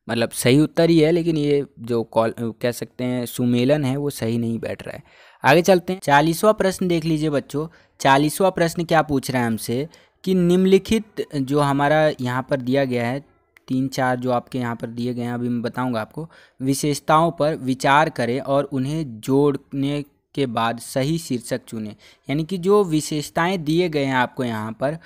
[SPEAKER 1] मतलब सही उत्तर ही है लेकिन ये जो कॉल कह सकते हैं सुमेलन है वो सही नहीं बैठ रहा है आगे चलते हैं चालीसवा प्रश्न देख लीजिए बच्चों चालीसवा प्रश्न क्या पूछ रहा है हमसे कि निम्नलिखित जो हमारा यहाँ पर दिया गया है तीन चार जो आपके यहाँ पर दिए गए हैं अभी मैं बताऊँगा आपको विशेषताओं पर विचार करें और उन्हें जोड़ने के बाद सही शीर्षक चुनें यानी कि जो विशेषताएं दिए गए हैं आपको यहाँ पर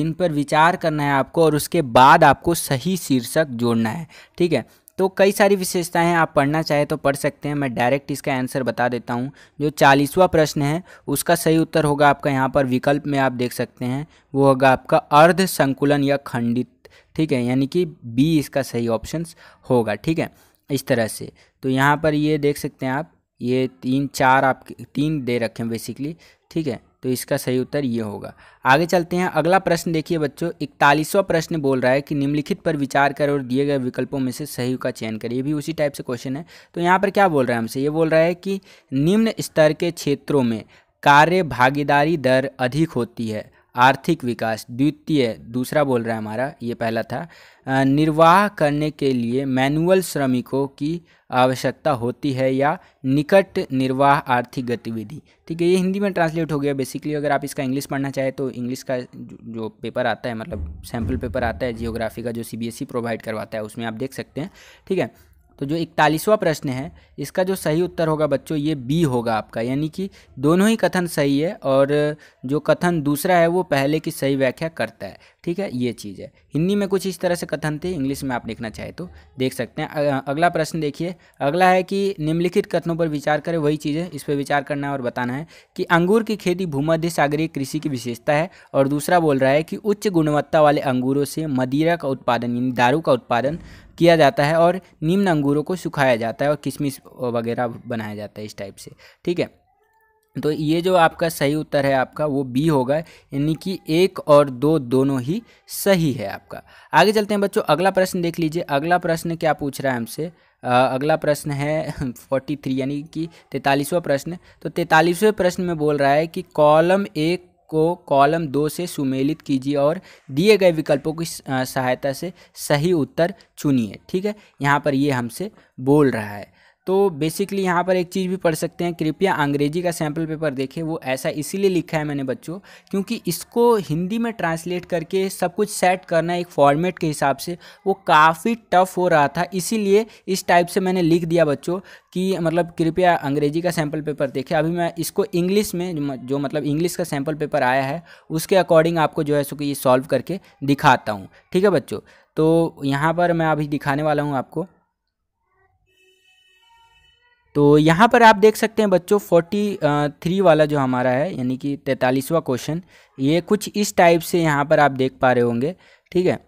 [SPEAKER 1] इन पर विचार करना है आपको और उसके बाद आपको सही शीर्षक जोड़ना है ठीक है तो कई सारी विशेषताएं आप पढ़ना चाहे तो पढ़ सकते हैं मैं डायरेक्ट इसका आंसर बता देता हूं जो चालीसवा प्रश्न है उसका सही उत्तर होगा आपका यहाँ पर विकल्प में आप देख सकते हैं वो होगा आपका अर्ध संकुलन या खंडित ठीक है यानी कि बी इसका सही ऑप्शन होगा ठीक है इस तरह से तो यहाँ पर ये देख सकते हैं आप ये तीन चार आपके तीन दे रखे हैं बेसिकली ठीक है तो इसका सही उत्तर ये होगा आगे चलते हैं अगला प्रश्न देखिए बच्चों इकतालीसवां प्रश्न बोल रहा है कि निम्नलिखित पर विचार करें और दिए गए विकल्पों में से सही का चयन करें ये भी उसी टाइप से क्वेश्चन है तो यहाँ पर क्या बोल रहा है हमसे ये बोल रहा है कि निम्न स्तर के क्षेत्रों में कार्य भागीदारी दर अधिक होती है आर्थिक विकास द्वितीय दूसरा बोल रहा है हमारा ये पहला था निर्वाह करने के लिए मैनुअल श्रमिकों की आवश्यकता होती है या निकट निर्वाह आर्थिक गतिविधि ठीक है ये हिंदी में ट्रांसलेट हो गया बेसिकली अगर आप इसका इंग्लिश पढ़ना चाहें तो इंग्लिश का जो पेपर आता है मतलब सैम्पल पेपर आता है जियोग्राफी का जो सी प्रोवाइड e करवाता है उसमें आप देख सकते हैं ठीक है तो जो इकतालीसवां प्रश्न है इसका जो सही उत्तर होगा बच्चों ये बी होगा आपका यानी कि दोनों ही कथन सही है और जो कथन दूसरा है वो पहले की सही व्याख्या करता है ठीक है ये चीज़ है हिंदी में कुछ इस तरह से कथन थे इंग्लिश में आप लिखना चाहे तो देख सकते हैं अगला प्रश्न देखिए अगला है कि निम्नलिखित कथनों पर विचार करें वही चीज़ है इस पर विचार करना है और बताना है कि अंगूर की खेती भूमध्य सागरीय कृषि की विशेषता है और दूसरा बोल रहा है कि उच्च गुणवत्ता वाले अंगूरों से मदिरा का उत्पादन यानी दारू का उत्पादन किया जाता है और निम्न अंगूरों को सुखाया जाता है और किशमिश वगैरह बनाया जाता है इस टाइप से ठीक है तो ये जो आपका सही उत्तर है आपका वो बी होगा यानी कि एक और दो दोनों ही सही है आपका आगे चलते हैं बच्चों अगला प्रश्न देख लीजिए अगला प्रश्न क्या पूछ रहा है हमसे अगला प्रश्न है फोर्टी *laughs* थ्री यानी कि तैतालीसवा प्रश्न तो तैंतालीसवें प्रश्न में बोल रहा है कि कॉलम एक को कॉलम दो से सुमेलित कीजिए और दिए गए विकल्पों की सहायता से सही उत्तर चुनिए ठीक है यहाँ पर ये हमसे बोल रहा है तो बेसिकली यहाँ पर एक चीज़ भी पढ़ सकते हैं कृपया अंग्रेजी का सैम्पल पेपर देखें वो ऐसा इसीलिए लिखा है मैंने बच्चों क्योंकि इसको हिंदी में ट्रांसलेट करके सब कुछ सेट करना एक फॉर्मेट के हिसाब से वो काफ़ी टफ हो रहा था इसीलिए इस टाइप से मैंने लिख दिया बच्चों कि मतलब कृपया अंग्रेजी का सैम्पल पेपर देखें अभी मैं इसको इंग्लिश में जो मतलब इंग्लिश का सैम्पल पेपर आया है उसके अकॉर्डिंग आपको जो है सो कि सॉल्व करके दिखाता हूँ ठीक है बच्चों तो यहाँ पर मैं अभी दिखाने वाला हूँ आपको तो यहाँ पर आप देख सकते हैं बच्चों फोर्टी थ्री वाला जो हमारा है यानी कि तैंतालीसवा क्वेश्चन ये कुछ इस टाइप से यहाँ पर आप देख पा रहे होंगे ठीक है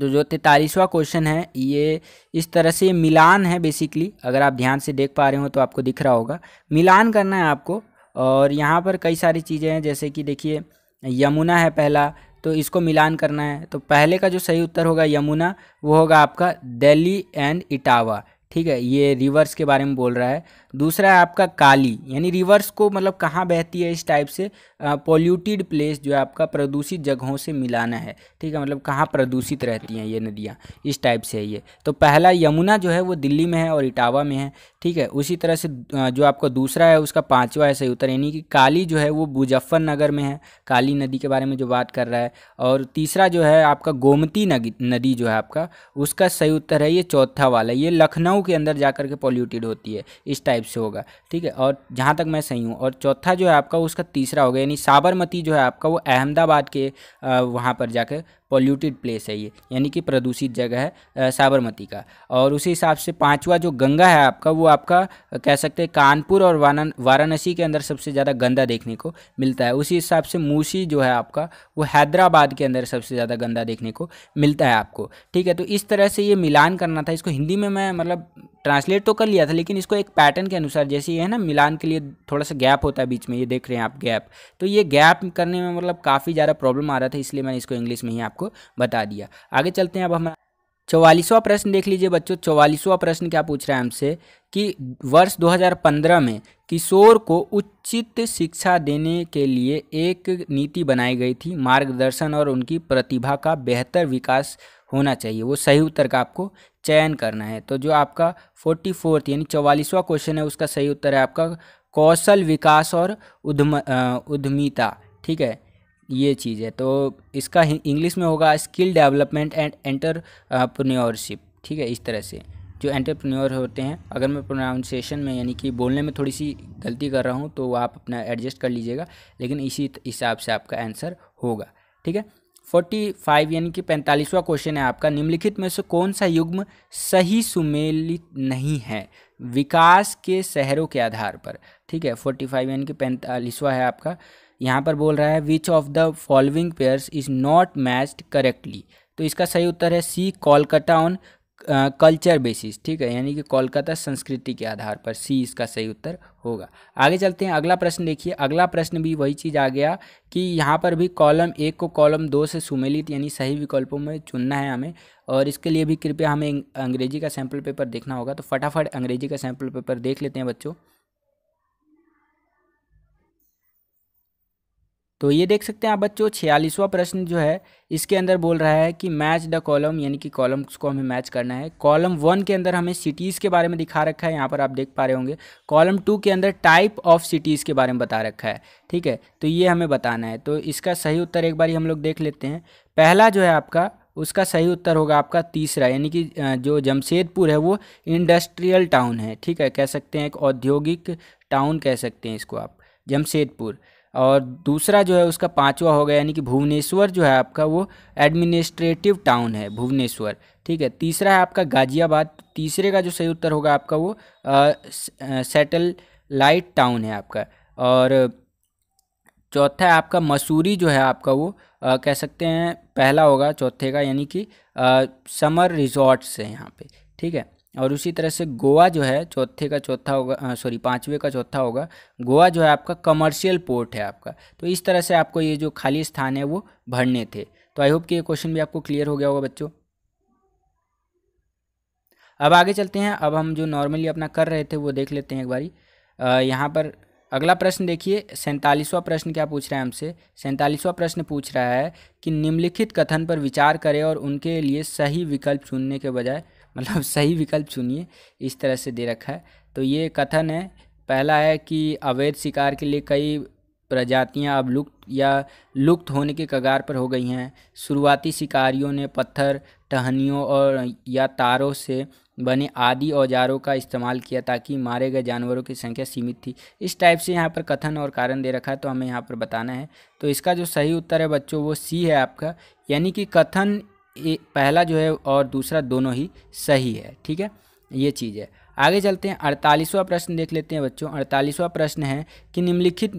[SPEAKER 1] तो जो तैंतालीसवा क्वेश्चन है ये इस तरह से मिलान है बेसिकली अगर आप ध्यान से देख पा रहे हो तो आपको दिख रहा होगा मिलान करना है आपको और यहाँ पर कई सारी चीज़ें हैं जैसे कि देखिए यमुना है पहला तो इसको मिलान करना है तो पहले का जो सही उत्तर होगा यमुना वो होगा आपका दिल्ली एंड इटावा ठीक है ये रिवर्स के बारे में बोल रहा है दूसरा है आपका काली यानी रिवर्स को मतलब कहाँ बहती है इस टाइप से पोल्यूटेड प्लेस जो है आपका प्रदूषित जगहों से मिलाना है ठीक है मतलब कहाँ प्रदूषित रहती हैं ये नदियाँ इस टाइप से है ये तो पहला यमुना जो है वो दिल्ली में है और इटावा में है ठीक है उसी तरह से जो आपका दूसरा है उसका पाँचवा है सही उत्तर यानी कि काली जो है वो मुजफ्फरनगर में है काली नदी के बारे में जो बात कर रहा है और तीसरा जो है आपका गोमती नदी जो है आपका उसका सही उत्तर है ये चौथा वाला ये लखनऊ के अंदर जा के पॉल्यूटेड होती है इस टाइप टाइप से होगा ठीक है और जहाँ तक मैं सही हूँ और चौथा जो है आपका उसका तीसरा होगा यानी साबरमती जो है आपका वो अहमदाबाद के वहाँ पर जाकर पॉल्यूटेड प्लेस है ये यानी कि प्रदूषित जगह है साबरमती का और उसी हिसाब से पाँचवा जो गंगा है आपका वो आपका कह सकते हैं कानपुर और वाराणसी के अंदर सबसे ज़्यादा गंदा देखने को मिलता है उसी हिसाब से मूसी जो है आपका वो हैदराबाद के अंदर सबसे ज़्यादा गंदा देखने को मिलता है आपको ठीक है तो इस तरह से ये मिलान करना था इसको हिंदी में मैं मतलब ट्रांसलेट तो कर लिया था लेकिन इसको एक पैटर्न के अनुसार जैसे ये है ना मिलान के लिए थोड़ा सा गैप होता है बीच में ये देख रहे हैं आप गैप तो ये गैप करने में मतलब काफ़ी ज़्यादा प्रॉब्लम आ रहा था इसलिए मैंने इसको इंग्लिश में ही आप आपको बता दिया आगे चलते हैं अब हमारा चौवालीसवा प्रश्न देख लीजिए बच्चों चौवालीसवा प्रश्न क्या पूछ रहा है हमसे कि वर्ष 2015 में किशोर को उचित शिक्षा देने के लिए एक नीति बनाई गई थी मार्गदर्शन और उनकी प्रतिभा का बेहतर विकास होना चाहिए वो सही उत्तर का आपको चयन करना है तो जो आपका फोर्टी फोर्थ यानी चौवालीसवा क्वेश्चन है उसका सही उत्तर है आपका कौशल विकास और उद्यम उद्यमिता ठीक है ये चीज़ है तो इसका इंग्लिश में होगा स्किल डेवलपमेंट एंड एंटरप्रन्योरशिप ठीक है इस तरह से जो एंटरप्रन्योर होते हैं अगर मैं प्रोनाउंसिएशन में यानी कि बोलने में थोड़ी सी गलती कर रहा हूँ तो आप अपना एडजस्ट कर लीजिएगा लेकिन इसी हिसाब से आपका आंसर होगा ठीक है फोर्टी फाइव यानी कि पैंतालीसवा क्वेश्चन है आपका निम्नलिखित में से कौन सा युग्म सही सुमेलित नहीं है विकास के शहरों के आधार पर ठीक है फोर्टी फाइव यानी कि पैंतालीसवा है आपका यहाँ पर बोल रहा है which of the following pairs is not matched correctly तो इसका सही उत्तर है C Kolkata on culture basis ठीक है यानी कि कोलकाता संस्कृति के आधार पर सी इसका सही उत्तर होगा आगे चलते हैं अगला प्रश्न देखिए अगला प्रश्न भी वही चीज़ आ गया कि यहाँ पर भी कॉलम एक को कॉलम दो से सुमेलित यानी सही विकल्पों में चुनना है हमें और इसके लिए भी कृपया हमें अंग्रेजी का सैम्पल पेपर देखना होगा तो फटाफट अंग्रेजी का सैम्पल पेपर देख लेते हैं बच्चों तो ये देख सकते हैं आप बच्चों छियालीसवां प्रश्न जो है इसके अंदर बोल रहा है कि मैच द कॉलम यानी कि कॉलम्स को हमें मैच करना है कॉलम वन के अंदर हमें सिटीज़ के बारे में दिखा रखा है यहाँ पर आप देख पा रहे होंगे कॉलम टू के अंदर टाइप ऑफ सिटीज़ के बारे में बता रखा है ठीक है तो ये हमें बताना है तो इसका सही उत्तर एक बार हम लोग देख लेते हैं पहला जो है आपका उसका सही उत्तर होगा आपका तीसरा यानी कि जो जमशेदपुर है वो इंडस्ट्रियल टाउन है ठीक है कह सकते हैं एक औद्योगिक टाउन कह सकते हैं इसको आप जमशेदपुर और दूसरा जो है उसका पाँचवा हो गया यानी कि भुवनेश्वर जो है आपका वो एडमिनिस्ट्रेटिव टाउन है भुवनेश्वर ठीक है तीसरा है आपका गाजियाबाद तीसरे का जो सही उत्तर होगा आपका वो सेटेलाइट टाउन है आपका और चौथा है आपका मसूरी जो है आपका वो आ, कह सकते हैं पहला होगा चौथे का यानी कि समर रिजॉर्ट्स है यहाँ पे ठीक है और उसी तरह से गोवा जो है चौथे का चौथा होगा सॉरी पाँचवें का चौथा होगा गोवा जो है आपका कमर्शियल पोर्ट है आपका तो इस तरह से आपको ये जो खाली स्थान है वो भरने थे तो आई होप कि ये क्वेश्चन भी आपको क्लियर हो गया होगा बच्चों अब आगे चलते हैं अब हम जो नॉर्मली अपना कर रहे थे वो देख लेते हैं एक बारी यहाँ पर अगला प्रश्न देखिए सैंतालीसवां प्रश्न क्या पूछ रहा है हमसे सैंतालीसवां प्रश्न पूछ रहा है कि निम्नलिखित कथन पर विचार करें और उनके लिए सही विकल्प चुनने के बजाय मतलब *laughs* सही विकल्प चुनिए इस तरह से दे रखा है तो ये कथन है पहला है कि अवैध शिकार के लिए कई प्रजातियां अब लुप्त या लुप्त होने के कगार पर हो गई हैं शुरुआती शिकारियों ने पत्थर टहनियों और या तारों से बने आदि औजारों का इस्तेमाल किया ताकि मारे गए जानवरों की संख्या सीमित थी इस टाइप से यहाँ पर कथन और कारण दे रखा है तो हमें यहाँ पर बताना है तो इसका जो सही उत्तर है बच्चों वो सी है आपका यानी कि कथन पहला जो है और दूसरा दोनों ही सही है ठीक है ये चीज़ है आगे चलते हैं अड़तालीसवां प्रश्न देख लेते हैं बच्चों अड़तालीसवां प्रश्न है कि निम्नलिखित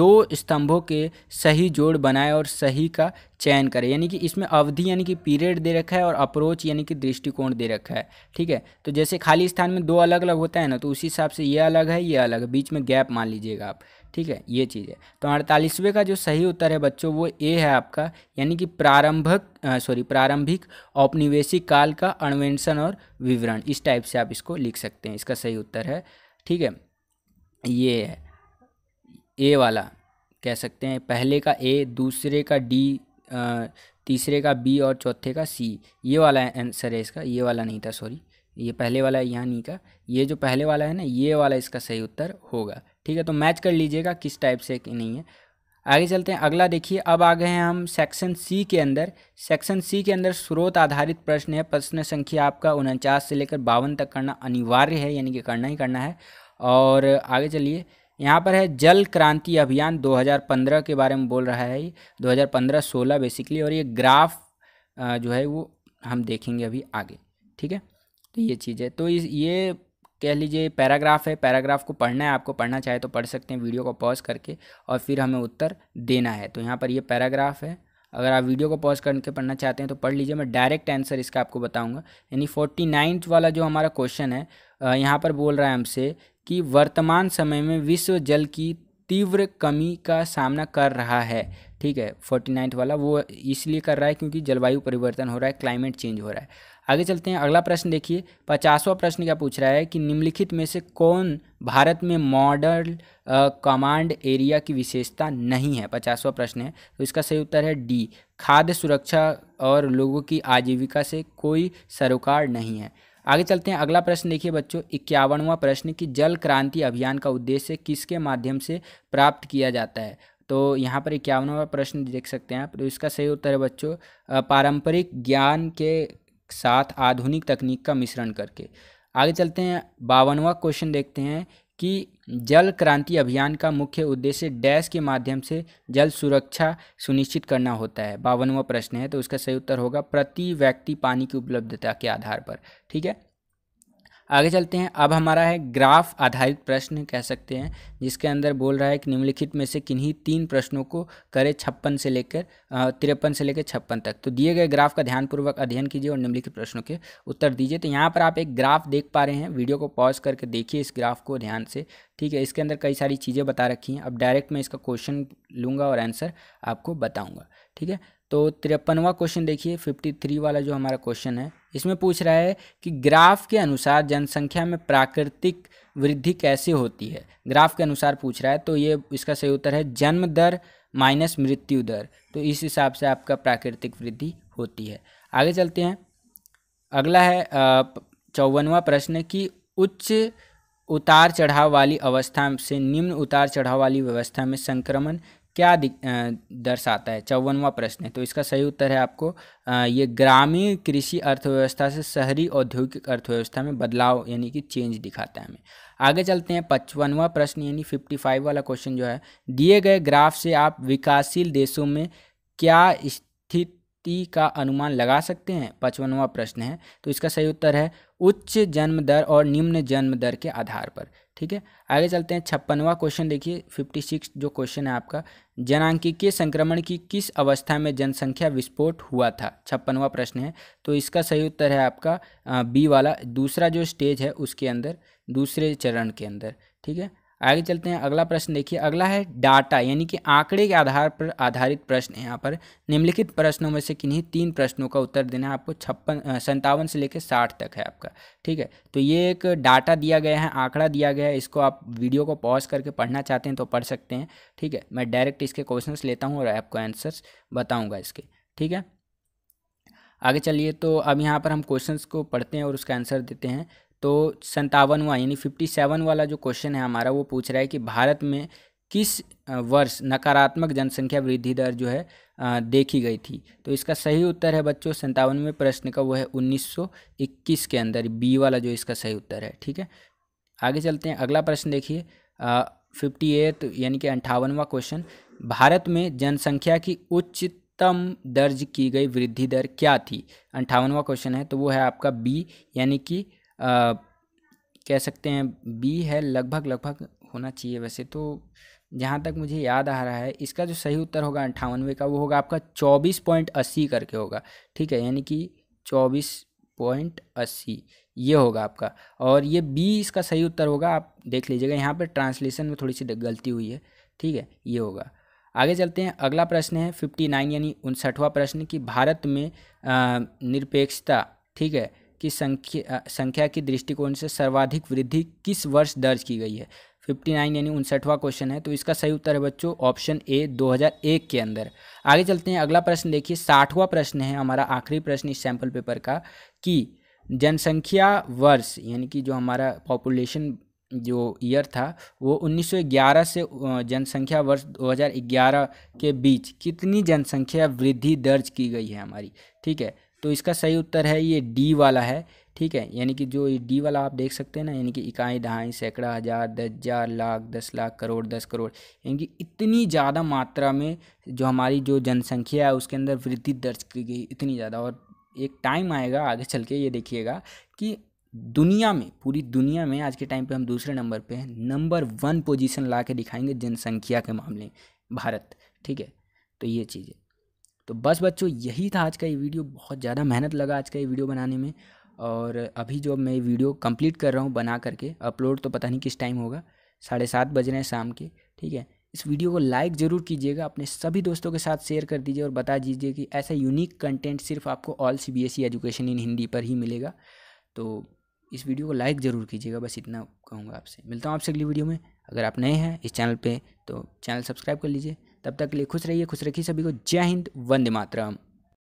[SPEAKER 1] दो स्तंभों के सही जोड़ बनाए और सही का चयन करें यानी कि इसमें अवधि यानी कि पीरियड दे रखा है और अप्रोच यानी कि दृष्टिकोण दे रखा है ठीक है तो जैसे खाली स्थान में दो अलग अलग होता है ना तो उसी हिसाब से ये अलग है ये अलग है बीच में गैप मान लीजिएगा आप ठीक है ये चीज़ है तो अड़तालीसवें का जो सही उत्तर है बच्चों वो ए है आपका यानी कि प्रारंभक सॉरी प्रारंभिक औपनिवेशिक काल का अनवेंशन और विवरण इस टाइप से आप इसको लिख सकते हैं इसका सही उत्तर है ठीक है ये है ए वाला कह सकते हैं पहले का ए दूसरे का डी तीसरे का बी और चौथे का सी ये वाला आंसर है इसका ये वाला नहीं था सॉरी ये पहले वाला यहाँ नहीं का ये जो पहले वाला है ना ये वाला इसका सही उत्तर होगा ठीक है तो मैच कर लीजिएगा किस टाइप से कि नहीं है आगे चलते हैं अगला देखिए अब आ गए हैं हम सेक्शन सी के अंदर सेक्शन सी के अंदर स्रोत आधारित प्रश्न है प्रश्न संख्या आपका उनचास से लेकर बावन तक करना अनिवार्य है यानी कि करना ही करना है और आगे चलिए यहाँ पर है जल क्रांति अभियान 2015 के बारे में बोल रहा है ये 2015-16 बेसिकली और ये ग्राफ जो है वो हम देखेंगे अभी आगे ठीक है तो ये चीज़ है तो इस ये कह लीजिए पैराग्राफ है पैराग्राफ को पढ़ना है आपको पढ़ना चाहे तो पढ़ सकते हैं वीडियो को पॉज करके और फिर हमें उत्तर देना है तो यहाँ पर ये पैराग्राफ है अगर आप वीडियो को पॉज करके पढ़ना चाहते हैं तो पढ़ लीजिए मैं डायरेक्ट आंसर इसका आपको बताऊंगा यानी फोर्टी नाइन्थ वाला जो हमारा क्वेश्चन है यहाँ पर बोल रहा है हमसे कि वर्तमान समय में विश्व जल की तीव्र कमी का सामना कर रहा है ठीक है फोर्टी नाइन्थ वाला वो इसलिए कर रहा है क्योंकि जलवायु परिवर्तन हो रहा है क्लाइमेट चेंज हो रहा है आगे चलते हैं अगला प्रश्न देखिए पचासवा प्रश्न क्या पूछ रहा है कि निम्नलिखित में से कौन भारत में मॉडल कमांड एरिया की विशेषता नहीं है पचासवा प्रश्न है तो इसका सही उत्तर है डी खाद्य सुरक्षा और लोगों की आजीविका से कोई सरोकार नहीं है आगे चलते हैं अगला प्रश्न देखिए बच्चों इक्यावनवा प्रश्न कि जल क्रांति अभियान का उद्देश्य किसके माध्यम से प्राप्त किया जाता है तो यहाँ पर इक्यावनवा प्रश्न देख सकते हैं आप तो इसका सही उत्तर है बच्चों पारंपरिक ज्ञान के साथ आधुनिक तकनीक का मिश्रण करके आगे चलते हैं बावनवा क्वेश्चन देखते हैं कि जल क्रांति अभियान का मुख्य उद्देश्य डैश के माध्यम से जल सुरक्षा सुनिश्चित करना होता है बावनवा प्रश्न है तो उसका सही उत्तर होगा प्रति व्यक्ति पानी की उपलब्धता के आधार पर ठीक है आगे चलते हैं अब हमारा है ग्राफ आधारित प्रश्न कह सकते हैं जिसके अंदर बोल रहा है कि निम्नलिखित में से किन्हीं तीन प्रश्नों को करें छप्पन से लेकर तिरपन से लेकर छप्पन तक तो दिए गए ग्राफ का ध्यानपूर्वक अध्ययन कीजिए और निम्नलिखित प्रश्नों के उत्तर दीजिए तो यहाँ पर आप एक ग्राफ देख पा रहे हैं वीडियो को पॉज करके देखिए इस ग्राफ को ध्यान से ठीक है इसके अंदर कई सारी चीज़ें बता रखी हैं अब डायरेक्ट मैं इसका क्वेश्चन लूँगा और आंसर आपको बताऊँगा ठीक है तो तिरपनवा क्वेश्चन देखिए फिफ्टी थ्री वाला जो हमारा क्वेश्चन है इसमें पूछ रहा है कि ग्राफ के अनुसार जनसंख्या में प्राकृतिक वृद्धि कैसे होती है ग्राफ के अनुसार पूछ रहा है तो ये इसका सही उत्तर है जन्म दर माइनस मृत्यु दर तो इस हिसाब से आपका प्राकृतिक वृद्धि होती है आगे चलते हैं अगला है चौवनवा प्रश्न कि उच्च उतार चढ़ाव वाली अवस्था से निम्न उतार चढ़ाव वाली व्यवस्था में संक्रमण क्या दर्शाता है चौवनवा प्रश्न है तो इसका सही उत्तर है आपको ये ग्रामीण कृषि अर्थव्यवस्था से शहरी औद्योगिक अर्थव्यवस्था में बदलाव यानी कि चेंज दिखाता है हमें आगे चलते हैं पचपनवा प्रश्न यानी फिफ्टी फाइव वाला क्वेश्चन जो है दिए गए ग्राफ से आप विकासशील देशों में क्या स्थिति का अनुमान लगा सकते हैं पचपनवा प्रश्न है तो इसका सही उत्तर है उच्च जन्म दर और निम्न जन्म दर के आधार पर ठीक है आगे चलते हैं छप्पनवा क्वेश्चन देखिए फिफ्टी सिक्स जो क्वेश्चन है आपका के संक्रमण की किस अवस्था में जनसंख्या विस्फोट हुआ था छप्पनवा प्रश्न है तो इसका सही उत्तर है आपका बी वाला दूसरा जो स्टेज है उसके अंदर दूसरे चरण के अंदर ठीक है आगे चलते हैं अगला प्रश्न देखिए अगला है डाटा यानी कि आंकड़े के आधार पर आधारित प्रश्न यहाँ पर निम्नलिखित प्रश्नों में से किन्हीं तीन प्रश्नों का उत्तर देना है आपको छप्पन संतावन से लेकर साठ तक है आपका ठीक है तो ये एक डाटा दिया गया है आंकड़ा दिया गया है इसको आप वीडियो को पॉज करके पढ़ना चाहते हैं तो पढ़ सकते हैं ठीक है मैं डायरेक्ट इसके क्वेश्चन लेता हूँ और आपको आंसर्स बताऊँगा इसके ठीक है आगे चलिए तो अब यहाँ पर हम क्वेश्चंस को पढ़ते हैं और उसका आंसर देते हैं तो संतावनवा यानी फिफ्टी सेवन वाला जो क्वेश्चन है हमारा वो पूछ रहा है कि भारत में किस वर्ष नकारात्मक जनसंख्या वृद्धि दर जो है देखी गई थी तो इसका सही उत्तर है बच्चों संतावनवे प्रश्न का वो है इक्कीस के अंदर बी वाला जो इसका सही उत्तर है ठीक है आगे चलते हैं अगला प्रश्न देखिए फिफ्टी एट यानी कि अंठावनवा क्वेश्चन भारत में जनसंख्या की उच्चतम दर्ज की गई वृद्धि दर क्या थी अंठावनवा क्वेश्चन है तो वो है आपका बी यानी कि आ, कह सकते हैं बी है लगभग लगभग होना चाहिए वैसे तो जहाँ तक मुझे याद आ रहा है इसका जो सही उत्तर होगा अंठावनवे का वो होगा आपका चौबीस पॉइंट अस्सी करके होगा ठीक है यानी कि चौबीस पॉइंट अस्सी ये होगा आपका और ये बी इसका सही उत्तर होगा आप देख लीजिएगा यहाँ पर ट्रांसलेशन में थोड़ी सी गलती हुई है ठीक है ये होगा आगे चलते हैं अगला प्रश्न है फिफ्टी नाइन यानी उनसठवा प्रश्न कि भारत में निरपेक्षता ठीक है की संख्या संख्या की दृष्टिकोण से सर्वाधिक वृद्धि किस वर्ष दर्ज की गई है 59 यानी उनसठवां क्वेश्चन है तो इसका सही उत्तर है बच्चों ऑप्शन ए 2001 के अंदर आगे चलते हैं अगला प्रश्न देखिए साठवां प्रश्न है हमारा आखिरी प्रश्न इस सैम्पल पेपर का कि जनसंख्या वर्ष यानी कि जो हमारा पॉपुलेशन जो ईयर था वो 1911 से जनसंख्या वर्ष 2011 के बीच कितनी जनसंख्या वृद्धि दर्ज की गई है हमारी ठीक है तो इसका सही उत्तर है ये डी वाला है ठीक है यानी कि जो ये डी वाला आप देख सकते हैं ना यानी कि इकाई दहाई सैकड़ा हज़ार दस हज़ार लाख दस लाख करोड़ दस करोड़ यानी कि इतनी ज़्यादा मात्रा में जो हमारी जो जनसंख्या है उसके अंदर वृद्धि दर्ज की गई इतनी ज़्यादा और एक टाइम आएगा आगे चल के ये देखिएगा कि दुनिया में पूरी दुनिया में आज के टाइम पे हम दूसरे नंबर पे हैं नंबर वन पोजीशन ला के दिखाएंगे जनसंख्या के मामले भारत ठीक है तो ये चीज़ है तो बस बच्चों यही था आज का ये वीडियो बहुत ज़्यादा मेहनत लगा आज का ये वीडियो बनाने में और अभी जो मैं वीडियो कंप्लीट कर रहा हूँ बना करके अपलोड तो पता नहीं किस टाइम होगा साढ़े सात बज रहे हैं शाम के ठीक है इस वीडियो को लाइक ज़रूर कीजिएगा अपने सभी दोस्तों के साथ शेयर कर दीजिए और बता दीजिए कि ऐसा यूनिक कंटेंट सिर्फ आपको all C B S E education in Hindi पर ही मिलेगा तो इस वीडियो को लाइक ज़रूर कीजिएगा बस इतना कहूँगा आपसे मिलता हूँ आपसे अगली वीडियो में अगर आप नए हैं इस चैनल पर तो चैनल सब्सक्राइब कर लीजिए तब तक के लिए खुश रहिए खुश रखिए सभी को जय हिंद वंदे मातरम